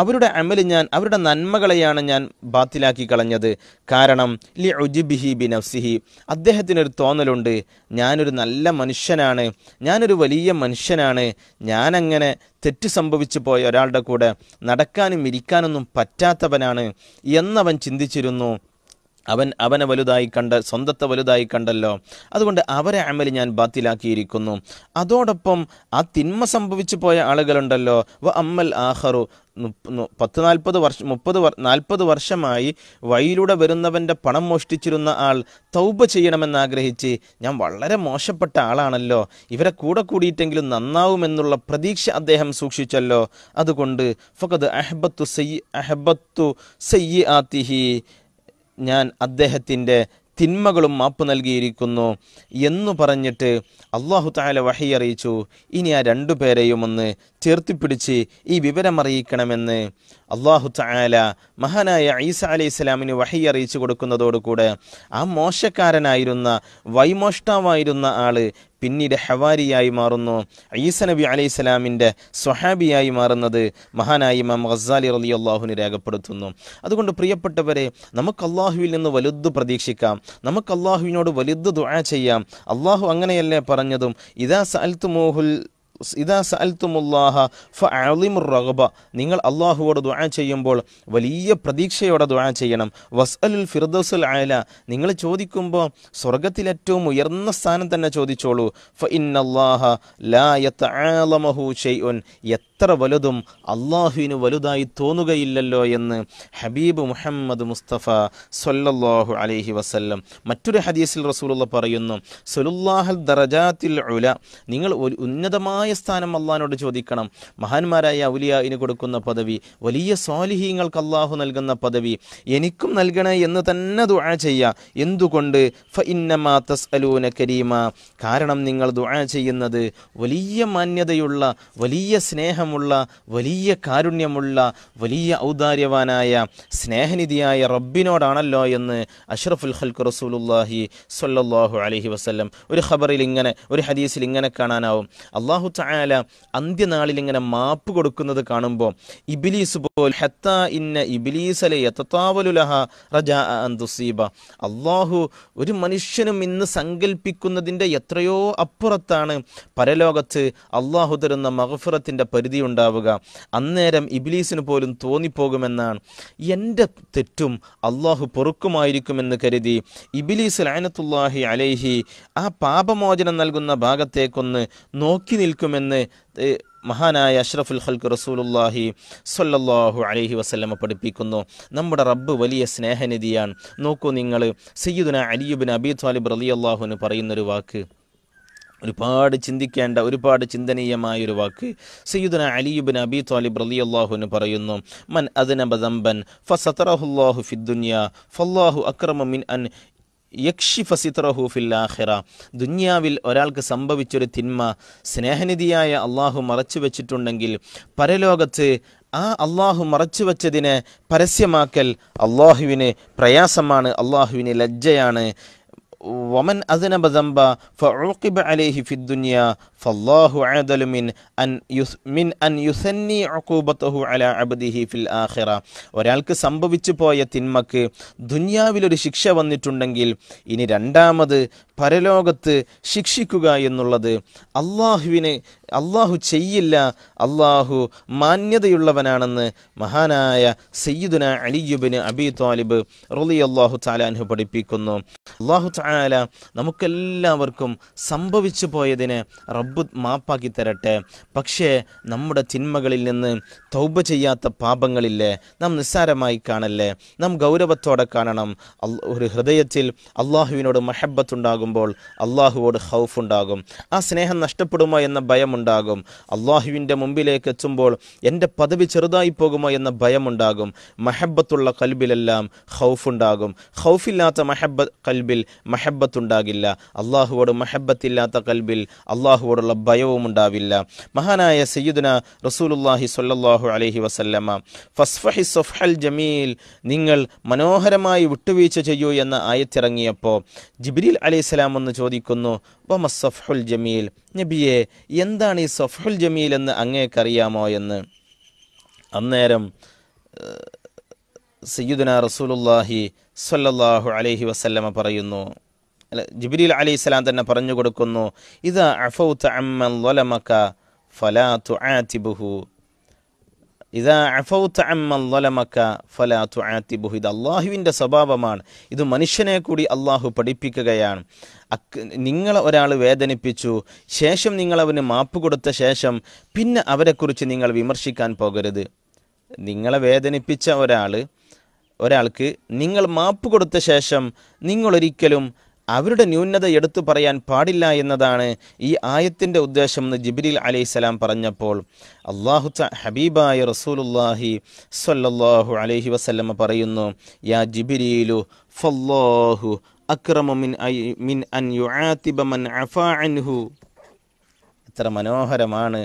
അവരുടെ അമല് ഞാൻ അവരുടെ നന്മകളെയാണ് ഞാൻ ബാത്തിലാക്കി കളഞ്ഞത് കാരണം ലി ഉജിബിഹി ബി നഫ്സിഹി അദ്ദേഹത്തിനൊരു തോന്നലുണ്ട് ഞാനൊരു നല്ല മനുഷ്യനാണ് ഞാനൊരു വലിയ മനുഷ്യനാണ് ഞാനങ്ങനെ തെറ്റ് സംഭവിച്ചു പോയ ഒരാളുടെ കൂടെ നടക്കാനും ഇരിക്കാനൊന്നും പറ്റാത്തവനാണ് എന്നവൻ ചിന്തിച്ചിരുന്നു അവൻ അവനെ വലുതായി കണ്ട് സ്വന്തത്തെ വലുതായി കണ്ടല്ലോ അതുകൊണ്ട് അവരെ അമലി ഞാൻ ബാത്തിലാക്കിയിരിക്കുന്നു അതോടൊപ്പം ആ തിന്മ സംഭവിച്ചു പോയ ആളുകളുണ്ടല്ലോ വ അമ്മൽ ആഹറു പത്ത് നാൽപ്പത് വർഷം മുപ്പത് നാൽപ്പത് വർഷമായി വഴിയിലൂടെ വരുന്നവൻ്റെ പണം മോഷ്ടിച്ചിരുന്ന ആൾ തൗബ ചെയ്യണമെന്നാഗ്രഹിച്ച് ഞാൻ വളരെ മോശപ്പെട്ട ആളാണല്ലോ ഇവരെ കൂടെ കൂടിയിട്ടെങ്കിലും നന്നാവുമെന്നുള്ള പ്രതീക്ഷ അദ്ദേഹം സൂക്ഷിച്ചല്ലോ അതുകൊണ്ട് ഫക്കത് അഹബത്തു സയ്യി അഹബത്തു സയ്യി ആത്തിഹി ഞാൻ അദ്ദേഹത്തിൻ്റെ തിന്മകളും മാപ്പ് നൽകിയിരിക്കുന്നു എന്നു പറഞ്ഞിട്ട് അള്ളാഹു താല വഹി അറിയിച്ചു ഇനി ആ രണ്ടു പേരെയും ഒന്ന് ചേർത്തിപ്പിടിച്ച് ഈ വിവരമറിയിക്കണമെന്ന് അള്ളാഹു താല മഹാനായ ഈസ അലി ഇസ്ലാമിന് വഹി അറിയിച്ചു കൊടുക്കുന്നതോടുകൂടെ ആ മോശക്കാരനായിരുന്ന വൈമോഷ്ടാവായിരുന്ന ആള് പിന്നീട് ഹവാരിയായി മാറുന്നു ഈസ നബി അലൈഹി സ്വലാമിൻ്റെ സ്വഹാബിയായി മാറുന്നത് മഹാനായ ഇമാം ഖസാലി റലി അള്ളാഹുവിന് രേഖപ്പെടുത്തുന്നു അതുകൊണ്ട് പ്രിയപ്പെട്ടവരെ നമുക്ക് അള്ളാഹുവിൽ നിന്ന് വലുത് പ്രതീക്ഷിക്കാം നമുക്ക് അള്ളാഹുവിനോട് വലുത് ദുആ ചെയ്യാം അള്ളാഹു അങ്ങനെയല്ലേ പറഞ്ഞതും ഇതാ മോഹുൽ നിങ്ങൾ അള്ളാഹുവോട് ദുആ ചെയ്യുമ്പോൾ വലിയ പ്രതീക്ഷയോടെ ദുആ ചെയ്യണം വസ്അലുൽ ഫിർദൗസുൽ ആല നിങ്ങൾ ചോദിക്കുമ്പോൾ ഏറ്റവും ഉയർന്ന സ്ഥാനം തന്നെ ചോദിച്ചോളൂ ഫ ഇന്നല്ലാഹ ലാ യതആലമഹു ഷൈഉൻ എത്ര വലുതും അള്ളാഹുവിന് വലുതായി തോന്നുകയില്ലല്ലോ എന്ന് ഹബീബ് മുഹമ്മദ് മുസ്തഫ സല്ലല്ലാഹു അലൈഹി വസല്ലം മറ്റൊരു ഹദീസിൽ റസൂലുള്ള പറയുന്നു സൊലുല്ലാഹൽ ദറജാത്തിൽ ഉല നിങ്ങൾ ഒരു ഉന്നതമായ സ്ഥാനം അള്ളഹാനോട് ചോദിക്കണം മഹാന്മാരായ ഔലിയായിന് കൊടുക്കുന്ന പദവി വലിയ സ്വാലിഹീങ്ങൾക്ക് അള്ളാഹു നൽകുന്ന പദവി എനിക്കും നൽകണേ എന്ന് തന്നെ ദുആ ചെയ്യ എന്തുകൊണ്ട് അലൂന കരീമ കാരണം നിങ്ങൾ ദുആ ചെയ്യുന്നത് വലിയ മാന്യതയുള്ള വലിയ സ്നേഹമുള്ള വലിയ കാരുണ്യമുള്ള വലിയ ഔദാര്യവാനായ സ്നേഹനിധിയായ റബ്ബിനോടാണല്ലോ എന്ന് അഷ്റഫുൽ ഖൽക്ക് റസൂലുല്ലാഹി സല്ലാഹു അലഹി വസ്ല്ലം ഒരു ഖബറിൽ ഇങ്ങനെ ഒരു ഹദീസിൽ ഇങ്ങനെ കാണാനാവും അള്ളാഹു തആല അന്ത്യനാളിൽ ഇങ്ങനെ മാപ്പ് കൊടുക്കുന്നത് കാണുമ്പോൾ ഇബിലീസ് പോൽ ഹത്ത ഇന്ന ഇബിലീസലെ യത്തത്താവലുലഹ റജാ അന്തുസീബ അള്ളാഹു ഒരു മനുഷ്യനും ഇന്ന് സങ്കല്പിക്കുന്നതിൻ്റെ എത്രയോ അപ്പുറത്താണ് പരലോകത്ത് അള്ളാഹു തരുന്ന മഹഫുറത്തിൻ്റെ പരിധി ഉണ്ടാവുക അന്നേരം ഇബിലീസിന് പോലും തോന്നിപ്പോകുമെന്നാണ് എൻ്റെ തെറ്റും അള്ളാഹു പൊറുക്കുമായിരിക്കുമെന്ന് കരുതി ഇബിലീസ് ലാനത്തുല്ലാഹി അലൈഹി ആ പാപമോചനം നൽകുന്ന ഭാഗത്തേക്കൊന്ന് നോക്കി നിൽക്കും നൽകുമെന്ന് മഹാനായ അഷ്റഫുൽ ഹൽക്ക് റസൂലുല്ലാഹി സൊല്ലാഹു അലഹി വസ്ലമ പഠിപ്പിക്കുന്നു നമ്മുടെ റബ്ബ് വലിയ സ്നേഹനിധിയാണ് നോക്കൂ നിങ്ങൾ സയ്യിദുന അലിയുബിൻ അബി ത്വാലിബ് റലി അള്ളാഹുവിന് പറയുന്നൊരു വാക്ക് ഒരുപാട് ചിന്തിക്കേണ്ട ഒരുപാട് ചിന്തനീയമായൊരു വാക്ക് സയ്യിദുന അലിയുബിൻ അബി താലിബ് റലി അള്ളാഹുവിന് പറയുന്നു മൻ അതിനബദംബൻ ഫസത്തറഹുല്ലാഹു ഫിദ്ദുനിയ ഫല്ലാഹു അക്രമ മിൻ അൻ യക്ഷി ദുന്യാവിൽ ഒരാൾക്ക് സംഭവിച്ചൊരു തിന്മ സ്നേഹനിധിയായ അള്ളാഹു മറച്ചു വെച്ചിട്ടുണ്ടെങ്കിൽ പരലോകത്ത് ആ അള്ളാഹു മറച്ചു വച്ചതിനെ പരസ്യമാക്കൽ അള്ളാഹുവിന് പ്രയാസമാണ് അള്ളാഹുവിന് ലജ്ജയാണ് വമൻ അസനബ ദംബ ഫഉഖിബ അലൈഹി ഫിദ്ദുനിയ ഫല്ലാഹു അഅദലു മിൻ അൻ യുസ് മിൻ അൻ യുസന്നി ഉഖൂബതഹു അലാ അബ്ദിഹി ഫിൽ ആഖിറ ഒരാൾക്ക് സംഭവിച്ചു പോയ തിന്മക്ക് ദുനിയാവിൽ ഒരു ശിക്ഷ വന്നിട്ടുണ്ടെങ്കിൽ ഇനി രണ്ടാമത് പരലോകത്ത് ശിക്ഷിക്കുക എന്നുള്ളത് അള്ളാഹുവിന് അള്ളാഹു ചെയ്യില്ല അള്ളാഹു മാന്യതയുള്ളവനാണെന്ന് മഹാനായ സയ്യിദുന അലിയുബിന് അബി താലിബ് റലി അള്ളാഹു താലാൻഹു പഠിപ്പിക്കുന്നു അള്ളാഹു താല നമുക്കെല്ലാവർക്കും സംഭവിച്ചു പോയതിനെ റബ്ബ് മാപ്പാക്കി തരട്ടെ പക്ഷേ നമ്മുടെ തിന്മകളിൽ നിന്ന് തൗബ ചെയ്യാത്ത പാപങ്ങളില്ലേ നാം നിസ്സാരമായി കാണല്ലേ നാം ഗൗരവത്തോടെ കാണണം ഒരു ഹൃദയത്തിൽ അള്ളാഹുവിനോട് മഹബത്തുണ്ടാകുമ്പോൾ അള്ളാഹുവോട് ഹൗഫ് ഉണ്ടാകും ആ സ്നേഹം നഷ്ടപ്പെടുമോ എന്ന ഭയമുണ്ട് ഭയമുണ്ടാകും അള്ളാഹുവിൻ്റെ മുമ്പിലേക്ക് എത്തുമ്പോൾ എൻ്റെ പദവി ചെറുതായി പോകുമോ എന്ന ഭയമുണ്ടാകും മഹബത്തുള്ള കൽബിലെല്ലാം ഹൗഫുണ്ടാകും ഹൗഫില്ലാത്ത മഹബ കൽബിൽ മഹബത്തുണ്ടാകില്ല അള്ളാഹുവോട് മഹബത്തില്ലാത്ത കൽബിൽ അള്ളാഹുവോടുള്ള ഭയവും ഉണ്ടാവില്ല മഹാനായ സയ്യിദുന റസൂലുല്ലാഹി സല്ലാഹു അലഹി വസല്ലമ ഫസ്ഫഹി സൊഫൽ ജമീൽ നിങ്ങൾ മനോഹരമായി വിട്ടുവീഴ്ച ചെയ്യൂ എന്ന ആയത്തിറങ്ങിയപ്പോൾ ജിബ്രീൽ അലൈഹിസ്സലാം എന്ന് ചോദിക്കുന്നു വമ സഫ്ഹുൽ ജമീൽ നബിയെ എന്താണ് ഈ സഫുൽ ജമീൽ എന്ന് അങ്ങേക്കറിയാമോ എന്ന് അന്നേരം സയ്യുദന റസൂലുല്ലാഹി സല്ലാഹു അലൈഹി വസല്ലമ പറയുന്നു അല്ല ജിബിരിൽ അലി ഇസ്ലാം തന്നെ പറഞ്ഞു കൊടുക്കുന്നു ഇതാ അഫൗത്ത് അമ്മൻ വലമക്ക ഫലാ തുആതിബുഹു അള്ളാഹുവിൻ്റെ സ്വഭാവമാണ് ഇത് മനുഷ്യനെ കൂടി അള്ളാഹു പഠിപ്പിക്കുകയാണ് നിങ്ങൾ ഒരാൾ വേദനിപ്പിച്ചു ശേഷം നിങ്ങൾ അവന് മാപ്പ് കൊടുത്ത ശേഷം പിന്നെ അവരെക്കുറിച്ച് നിങ്ങൾ വിമർശിക്കാൻ പോകരുത് നിങ്ങളെ വേദനിപ്പിച്ച ഒരാൾ ഒരാൾക്ക് നിങ്ങൾ മാപ്പ് കൊടുത്ത ശേഷം നിങ്ങളൊരിക്കലും അവരുടെ ന്യൂനത എടുത്തു പറയാൻ പാടില്ല എന്നതാണ് ഈ ആയത്തിൻ്റെ ഉദ്ദേശം എന്ന് ജിബിരിൽ അലൈഹിസ്സലാം പറഞ്ഞപ്പോൾ അള്ളാഹു ഹബീബായ റസൂലുല്ലാഹി സല്ലല്ലാഹു അലൈഹി വസല്ലമ പറയുന്നു യാ ജിബിരിയിലു ഫല്ലാഹു അക്രമു മിൻ അൻ മൻ അഫാ അൻഹു എത്ര മനോഹരമാണ്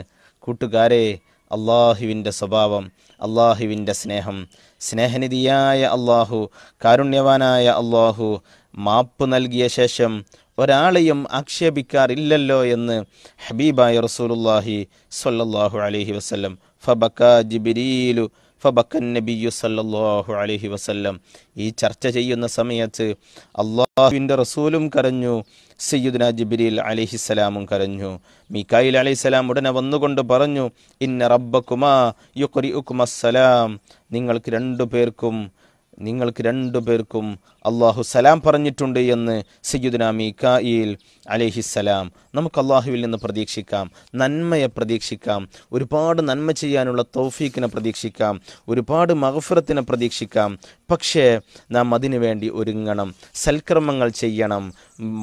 കൂട്ടുകാരെ അള്ളാഹുവിൻ്റെ സ്വഭാവം അള്ളാഹുവിൻ്റെ സ്നേഹം സ്നേഹനിധിയായ അള്ളാഹു കാരുണ്യവാനായ അള്ളാഹു മാപ്പ് നൽകിയ ശേഷം ഒരാളെയും ആക്ഷേപിക്കാറില്ലല്ലോ എന്ന് ഹബീബായ റസൂലുല്ലാഹി സല്ലാഹു അലഹി വസ്ലം ഫബക്ക ജിബിരിയിലു ഫബക്കൻ നബിയു സല്ലാഹു അലഹി വസ്ല്ലം ഈ ചർച്ച ചെയ്യുന്ന സമയത്ത് അള്ളാഹുവിൻ്റെ റസൂലും കരഞ്ഞു സയ്യുദ്ന ജിബിരിൽ അലിഹിസ്സലാമും കരഞ്ഞു മീക്കായിൽ അലൈഹിസ്സലാം ഉടനെ വന്നുകൊണ്ട് പറഞ്ഞു ഇന്ന റബ്ബക്കുമാ യുക്കുറി ഉക്കുമസ്സലാം നിങ്ങൾക്ക് രണ്ടു പേർക്കും നിങ്ങൾക്ക് രണ്ടു പേർക്കും അള്ളാഹു സലാം പറഞ്ഞിട്ടുണ്ട് എന്ന് സയ്യുദന മീക്കായിൽ അലഹിസലാം നമുക്ക് അള്ളാഹുവിൽ നിന്ന് പ്രതീക്ഷിക്കാം നന്മയെ പ്രതീക്ഷിക്കാം ഒരുപാട് നന്മ ചെയ്യാനുള്ള തൗഫീഖിനെ പ്രതീക്ഷിക്കാം ഒരുപാട് മഹഫുറത്തിനെ പ്രതീക്ഷിക്കാം പക്ഷേ നാം അതിനു വേണ്ടി ഒരുങ്ങണം സൽക്രമങ്ങൾ ചെയ്യണം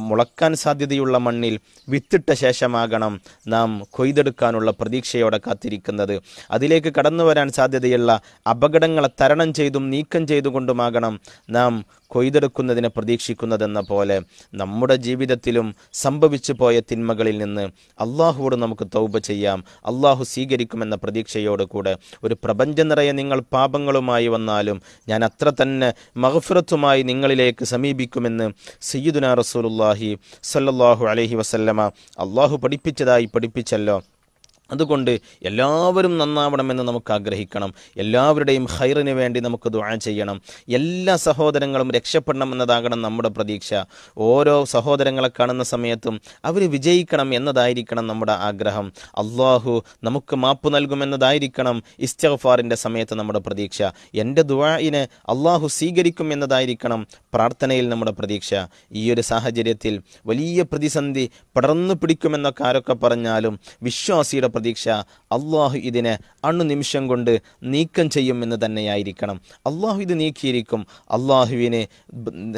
മുളക്കാൻ സാധ്യതയുള്ള മണ്ണിൽ വിത്തിട്ട ശേഷമാകണം നാം കൊയ്തെടുക്കാനുള്ള പ്രതീക്ഷയോടെ കാത്തിരിക്കുന്നത് അതിലേക്ക് കടന്നു വരാൻ സാധ്യതയുള്ള അപകടങ്ങളെ തരണം ചെയ്തും നീക്കം ചെയ്തുകൊണ്ടുമാകണം നാം കൊയ്തെടുക്കുന്നതിനെ പ്രതീക്ഷിക്കുന്നതെന്ന പോലെ നമ്മുടെ ജീവിതത്തിലും സംഭവിച്ചു പോയ തിന്മകളിൽ നിന്ന് അള്ളാഹുവോട് നമുക്ക് തൗബ ചെയ്യാം അള്ളാഹു സ്വീകരിക്കുമെന്ന പ്രതീക്ഷയോടുകൂടെ ഒരു പ്രപഞ്ച നിറയെ നിങ്ങൾ പാപങ്ങളുമായി വന്നാലും ഞാൻ അത്ര തന്നെ മഹഫുറത്തുമായി നിങ്ങളിലേക്ക് സമീപിക്കുമെന്ന് സയ്യിദുന റസൂലുല്ലാഹി സല്ലാഹു അലഹി വസല്ലമ അള്ളാഹു പഠിപ്പിച്ചതായി പഠിപ്പിച്ചല്ലോ അതുകൊണ്ട് എല്ലാവരും നന്നാവണമെന്ന് നമുക്ക് ആഗ്രഹിക്കണം എല്ലാവരുടെയും ഹൈറിന് വേണ്ടി നമുക്ക് ദുആ ചെയ്യണം എല്ലാ സഹോദരങ്ങളും രക്ഷപ്പെടണം എന്നതാകണം നമ്മുടെ പ്രതീക്ഷ ഓരോ സഹോദരങ്ങളെ കാണുന്ന സമയത്തും അവർ വിജയിക്കണം എന്നതായിരിക്കണം നമ്മുടെ ആഗ്രഹം അള്ളാഹു നമുക്ക് മാപ്പ് നൽകുമെന്നതായിരിക്കണം ഇസ്തഫാറിൻ്റെ സമയത്ത് നമ്മുടെ പ്രതീക്ഷ എൻ്റെ ദുആയിനെ അള്ളാഹു സ്വീകരിക്കും എന്നതായിരിക്കണം പ്രാർത്ഥനയിൽ നമ്മുടെ പ്രതീക്ഷ ഈ ഒരു സാഹചര്യത്തിൽ വലിയ പ്രതിസന്ധി പടർന്നു പിടിക്കുമെന്നൊക്കെ ആരൊക്കെ പറഞ്ഞാലും വിശ്വാസിയുടെ പ്രതീക്ഷ അള്ളാഹു ഇതിന് അണുനിമിഷം കൊണ്ട് നീക്കം ചെയ്യും എന്ന് തന്നെയായിരിക്കണം അള്ളാഹു ഇത് നീക്കിയിരിക്കും അള്ളാഹുവിനെ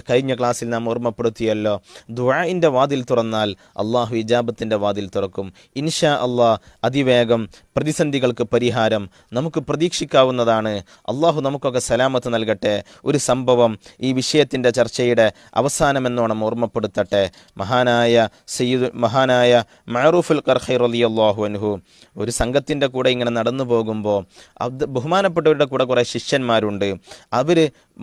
കഴിഞ്ഞ ക്ലാസ്സിൽ നാം ഓർമ്മപ്പെടുത്തിയല്ലോ ദുഴായിൻ്റെ വാതിൽ തുറന്നാൽ അള്ളാഹു ഇജാബത്തിൻ്റെ വാതിൽ തുറക്കും ഇൻഷാ അള്ളാഹ് അതിവേഗം പ്രതിസന്ധികൾക്ക് പരിഹാരം നമുക്ക് പ്രതീക്ഷിക്കാവുന്നതാണ് അള്ളാഹു നമുക്കൊക്കെ സലാമത്ത് നൽകട്ടെ ഒരു സംഭവം ഈ വിഷയത്തിൻ്റെ ചർച്ചയുടെ അവസാനമെന്നോണം ഓർമ്മപ്പെടുത്തട്ടെ മഹാനായ സയ്യിദ് മഹാനായ മാറൂഫുൽ കർഹൈറലി അള്ളാഹു അനുഹു ഒരു സംഘത്തിൻ്റെ കൂടെ ഇങ്ങനെ നടന്നു പോകുമ്പോൾ അത് ബഹുമാനപ്പെട്ടവരുടെ കൂടെ കുറേ ശിഷ്യന്മാരുണ്ട് അവർ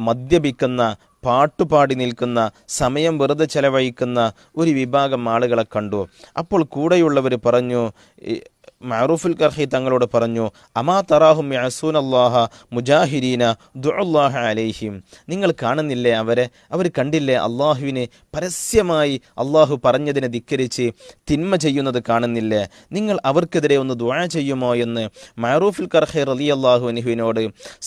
മദ്യപിക്കുന്ന പാട്ടുപാടി നിൽക്കുന്ന സമയം വെറുതെ ചെലവഴിക്കുന്ന ഒരു വിഭാഗം ആളുകളെ കണ്ടു അപ്പോൾ കൂടെയുള്ളവർ പറഞ്ഞു മഅറൂഫുൽ കർഹി തങ്ങളോട് പറഞ്ഞു അമാ തറാഹും യസൂൻ അള്ളാഹ മുജാഹിരീന ദുഅള്ളാഹ അലൈഹിം നിങ്ങൾ കാണുന്നില്ലേ അവരെ അവർ കണ്ടില്ലേ അള്ളാഹുവിനെ പരസ്യമായി അള്ളാഹു പറഞ്ഞതിനെ ധിക്കരിച്ച് തിന്മ ചെയ്യുന്നത് കാണുന്നില്ലേ നിങ്ങൾ അവർക്കെതിരെ ഒന്ന് ദുആ ചെയ്യുമോ എന്ന് മഅറൂഫുൽ കർഹി റലി അള്ളാഹു അനുഹുവിനോട്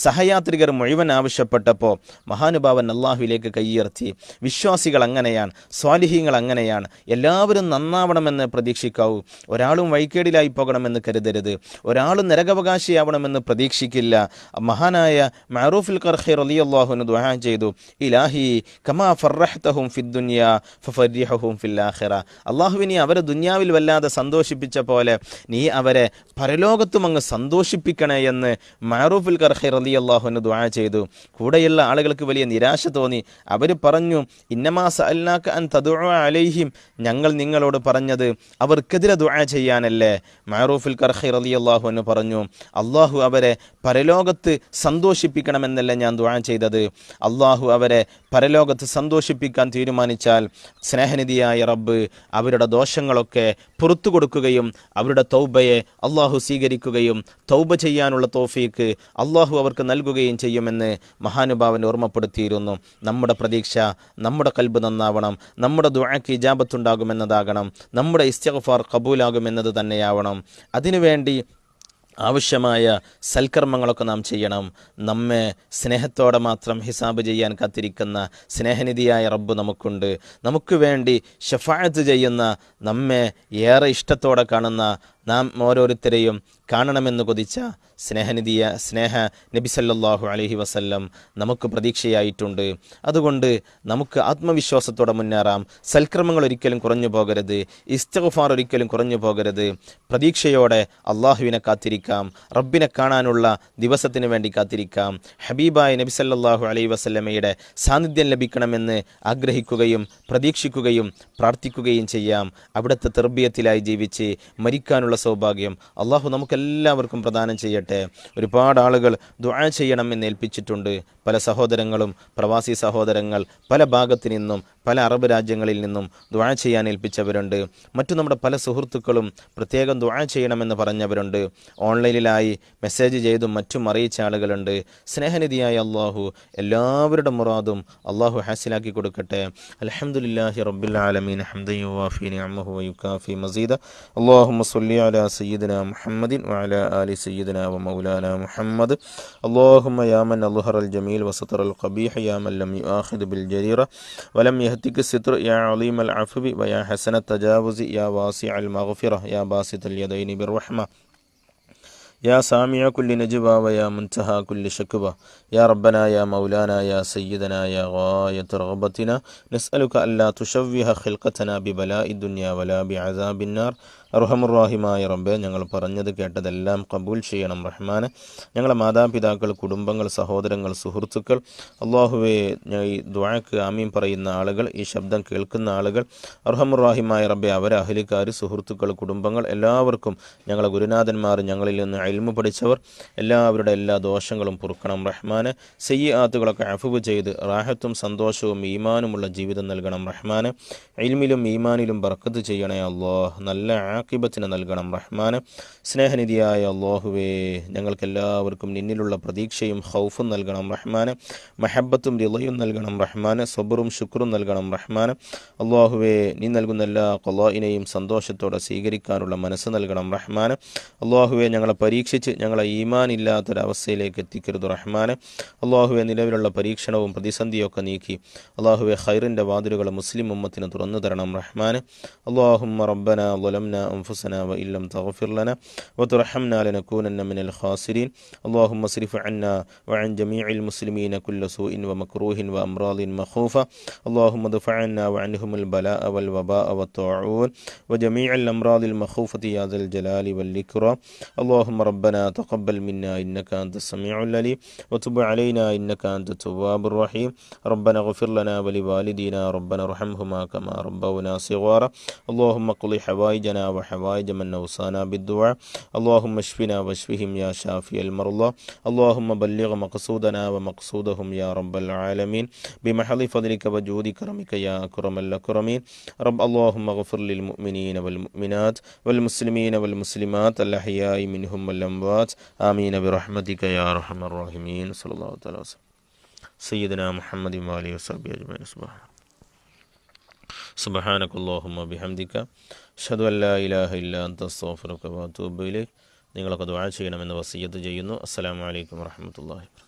സഹയാത്രികർ മുഴുവൻ ആവശ്യപ്പെട്ടപ്പോൾ മഹാനുഭാവൻ അള്ളാഹുവിലേക്ക് കൈയ്യർത്തി വിശ്വാസികൾ അങ്ങനെയാണ് സ്വാലിഹീങ്ങൾ അങ്ങനെയാണ് എല്ലാവരും നന്നാവണമെന്ന് പ്രതീക്ഷിക്കാവൂ ഒരാളും വൈക്കേടിലായി പോകണം ആവണമെന്ന് കരുതരുത് ഒരാൾ നരകവകാശിയാവണമെന്ന് പ്രതീക്ഷിക്കില്ല മഹാനായ മഅറൂഫുൽ ഖർഹി റളിയല്ലാഹുവിന് ദുആ ചെയ്തു ഇലാഹി കമാ ഫർറഹ്തഹും ഫിദ് ദുനിയാ ഫഫർരിഹും ഫിൽ ആഖിറ അള്ളാഹുവിനെ അവരെ ദുനിയാവിൽ വല്ലാതെ സന്തോഷിപ്പിച്ച പോലെ നീ അവരെ പരലോകത്തും അങ്ങ് സന്തോഷിപ്പിക്കണേ എന്ന് മഅറൂഫുൽ ഖർഹി റളിയല്ലാഹുവിന് ദുആ ചെയ്തു കൂടെയുള്ള ആളുകൾക്ക് വലിയ നിരാശ തോന്നി അവർ പറഞ്ഞു ഇന്നമാസ അല്ലാക്ക അൻ തദുഅ അലൈഹിം ഞങ്ങൾ നിങ്ങളോട് പറഞ്ഞത് അവർക്കെതിരെ ദുആ ചെയ്യാനല്ലേ മഅറൂഫ് ഔഫുൽ കർഹി റലി അള്ളാഹു എന്ന് പറഞ്ഞു അള്ളാഹു അവരെ പരലോകത്ത് സന്തോഷിപ്പിക്കണമെന്നല്ല ഞാൻ ദ്വാ ചെയ്തത് അള്ളാഹു അവരെ പരലോകത്ത് സന്തോഷിപ്പിക്കാൻ തീരുമാനിച്ചാൽ സ്നേഹനിധിയായ റബ്ബ് അവരുടെ ദോഷങ്ങളൊക്കെ പുറത്തു കൊടുക്കുകയും അവരുടെ തൗബയെ അള്ളാഹു സ്വീകരിക്കുകയും തൗബ ചെയ്യാനുള്ള തോഫീക്ക് അള്ളാഹു അവർക്ക് നൽകുകയും ചെയ്യുമെന്ന് മഹാനുഭാവൻ ഓർമ്മപ്പെടുത്തിയിരുന്നു നമ്മുടെ പ്രതീക്ഷ നമ്മുടെ കൽബ് നന്നാവണം നമ്മുടെ ദുഴക്ക് ഇജാബത്തുണ്ടാകുമെന്നതാകണം നമ്മുടെ ഇസ്തഫാർ കബൂലാകുമെന്നത് തന്നെയാവണം അതിനുവേണ്ടി ആവശ്യമായ സൽക്കർമ്മങ്ങളൊക്കെ നാം ചെയ്യണം നമ്മെ സ്നേഹത്തോടെ മാത്രം ഹിസാബ് ചെയ്യാൻ കാത്തിരിക്കുന്ന സ്നേഹനിധിയായ റബ്ബ് നമുക്കുണ്ട് നമുക്ക് വേണ്ടി ഷഫായത്ത് ചെയ്യുന്ന നമ്മെ ഏറെ ഇഷ്ടത്തോടെ കാണുന്ന നാം ഓരോരുത്തരെയും കാണണമെന്ന് കൊതിച്ച സ്നേഹനിധിയ സ്നേഹ നബിസല്ലാഹു അലഹി വസല്ലം നമുക്ക് പ്രതീക്ഷയായിട്ടുണ്ട് അതുകൊണ്ട് നമുക്ക് ആത്മവിശ്വാസത്തോടെ മുന്നേറാം സൽക്രമങ്ങൾ ഒരിക്കലും കുറഞ്ഞു പോകരുത് ഇസ്തഗഫാർ ഒരിക്കലും കുറഞ്ഞു പോകരുത് പ്രതീക്ഷയോടെ അള്ളാഹുവിനെ കാത്തിരിക്കാം റബ്ബിനെ കാണാനുള്ള ദിവസത്തിന് വേണ്ടി കാത്തിരിക്കാം നബി നബിസല്ലാഹു അലൈഹി വസല്ലമയുടെ സാന്നിധ്യം ലഭിക്കണമെന്ന് ആഗ്രഹിക്കുകയും പ്രതീക്ഷിക്കുകയും പ്രാർത്ഥിക്കുകയും ചെയ്യാം അവിടുത്തെ തെർബിയത്തിലായി ജീവിച്ച് മരിക്കാനുള്ള ചെയ്യാനുള്ള സൗഭാഗ്യം അള്ളാഹു നമുക്കെല്ലാവർക്കും പ്രദാനം ചെയ്യട്ടെ ഒരുപാട് ആളുകൾ ദുആ ചെയ്യണം എന്ന് ഏൽപ്പിച്ചിട്ടുണ്ട് പല സഹോദരങ്ങളും പ്രവാസി സഹോദരങ്ങൾ പല ഭാഗത്തു നിന്നും പല അറബ് രാജ്യങ്ങളിൽ നിന്നും ദ്വാഴ ചെയ്യാൻ ഏൽപ്പിച്ചവരുണ്ട് മറ്റു നമ്മുടെ പല സുഹൃത്തുക്കളും പ്രത്യേകം ദ്വാഴ ചെയ്യണമെന്ന് പറഞ്ഞവരുണ്ട് ഓൺലൈനിലായി മെസ്സേജ് ചെയ്തും മറ്റും അറിയിച്ച ആളുകളുണ്ട് സ്നേഹനിധിയായ അള്ളാഹു എല്ലാവരുടെ മുറാദും അള്ളാഹു ഹാസിലാക്കി കൊടുക്കട്ടെ അലഹമുല്ലാഹി റബ്ബുൽ ആലമീൻ ഹംദുവാഫി മസീദ അള്ളാഹു صلي على الجميل وستر القبيح يا من لم يؤاخذ بالجريرة ولم يهتك الستر يا عظيم العفو ويا حسن التجاوز يا واسع المغفرة يا باسط اليدين بالرحمة يا سامع كل نجبة ويا منتهى كل شكبة يا ربنا يا مولانا يا سيدنا يا غاية رغبتنا نسألك ألا تشوه خلقتنا ببلاء الدنيا ولا بعذاب النار റഹമുറാഹിമായ റബ്ബെ ഞങ്ങൾ പറഞ്ഞത് കേട്ടതെല്ലാം കബൂൽ ചെയ്യണം റഹ്മാനെ ഞങ്ങളെ മാതാപിതാക്കൾ കുടുംബങ്ങൾ സഹോദരങ്ങൾ സുഹൃത്തുക്കൾ അള്ളാഹുവെ ഈ ദ്വാക്ക് ആമീൻ പറയുന്ന ആളുകൾ ഈ ശബ്ദം കേൾക്കുന്ന ആളുകൾ അർഹമുറാഹിമായ റബ്ബെ അവർ അഹലിക്കാർ സുഹൃത്തുക്കൾ കുടുംബങ്ങൾ എല്ലാവർക്കും ഞങ്ങളെ ഗുരുനാഥന്മാർ ഞങ്ങളിൽ നിന്ന് അയൽമ പഠിച്ചവർ എല്ലാവരുടെ എല്ലാ ദോഷങ്ങളും പുറക്കണം റഹ്മാന് സെയ്യ ആത്തുകളൊക്കെ അഫുബ് ചെയ്ത് റാഹത്തും സന്തോഷവും ഈമാനുമുള്ള ജീവിതം നൽകണം റഹ്മാന് ഇൽമിലും ഈമാനിലും ബർക്കത്ത് ചെയ്യണേ അല്ലോ നല്ല ആക്കിബത്തിന് നൽകണം റഹ്മാൻ സ്നേഹനിധിയായ അള്ളാഹുവേ എല്ലാവർക്കും നിന്നിലുള്ള പ്രതീക്ഷയും ഹൗഫും നൽകണം റഹ്മാൻ മെഹബത്തും റിലയും നൽകണം റഹ്മാൻ സബറും ശുക്രും നൽകണം റഹ്മാൻ അള്ളാഹുവേ നീ നൽകുന്ന എല്ലാ കൊലോയിനെയും സന്തോഷത്തോടെ സ്വീകരിക്കാനുള്ള മനസ്സ് നൽകണം റഹ്മാൻ അള്ളാഹുവെ ഞങ്ങളെ പരീക്ഷിച്ച് ഞങ്ങളെ ഈമാൻ ഇല്ലാത്തൊരവസ്ഥയിലേക്ക് എത്തിക്കരുത് റഹ്മാൻ അള്ളാഹുവെ നിലവിലുള്ള പരീക്ഷണവും പ്രതിസന്ധിയൊക്കെ നീക്കി അള്ളാഹുവെ ഖൈറിൻ്റെ വാതിലുകൾ മുസ്ലിം ഉമ്മത്തിന് തുറന്നു തരണം റഹ്മാൻ അള്ളാഹുമ്മ റബ്ബന ലുലംന أنفسنا وإن لم تغفر لنا وترحمنا لنكونن من الخاسرين اللهم اصرف عنا وعن جميع المسلمين كل سوء ومكروه وأمراض مخوفة اللهم ادفع عنا وعنهم البلاء والوباء والطاعون وجميع الأمراض المخوفة يا ذا الجلال والإكرام اللهم ربنا تقبل منا إنك أنت السميع العليم وتب علينا إنك أنت التواب الرحيم ربنا اغفر لنا ولوالدينا ربنا ارحمهما كما ربونا صغارا اللهم قل حوائجنا وحوائج من نوصانا بالدعاء اللهم اشفنا واشفهم يا شافي المرضى اللهم بلغ مقصودنا ومقصودهم يا رب العالمين بمحل فضلك وجود كرمك يا أكرم الأكرمين رب اللهم اغفر للمؤمنين والمؤمنات والمسلمين والمسلمات الأحياء منهم والأموات آمين برحمتك يا أرحم الراحمين صلى الله عليه وسلم سيدنا محمد وآله وصحبه أجمعين سبحانك اللهم بحمدك അഷദ് അല്ലാ ഇലാഹ ഇല്ല അന്തസ്തോഫറുക്ക് വാത്തൂബയിലേക്ക് നിങ്ങളൊക്കെ ദുആ ചെയ്യണമെന്ന് വസീയത്ത് ചെയ്യുന്നു അസ്സലാമലൈക്കും വറഹമത്തല്ലാ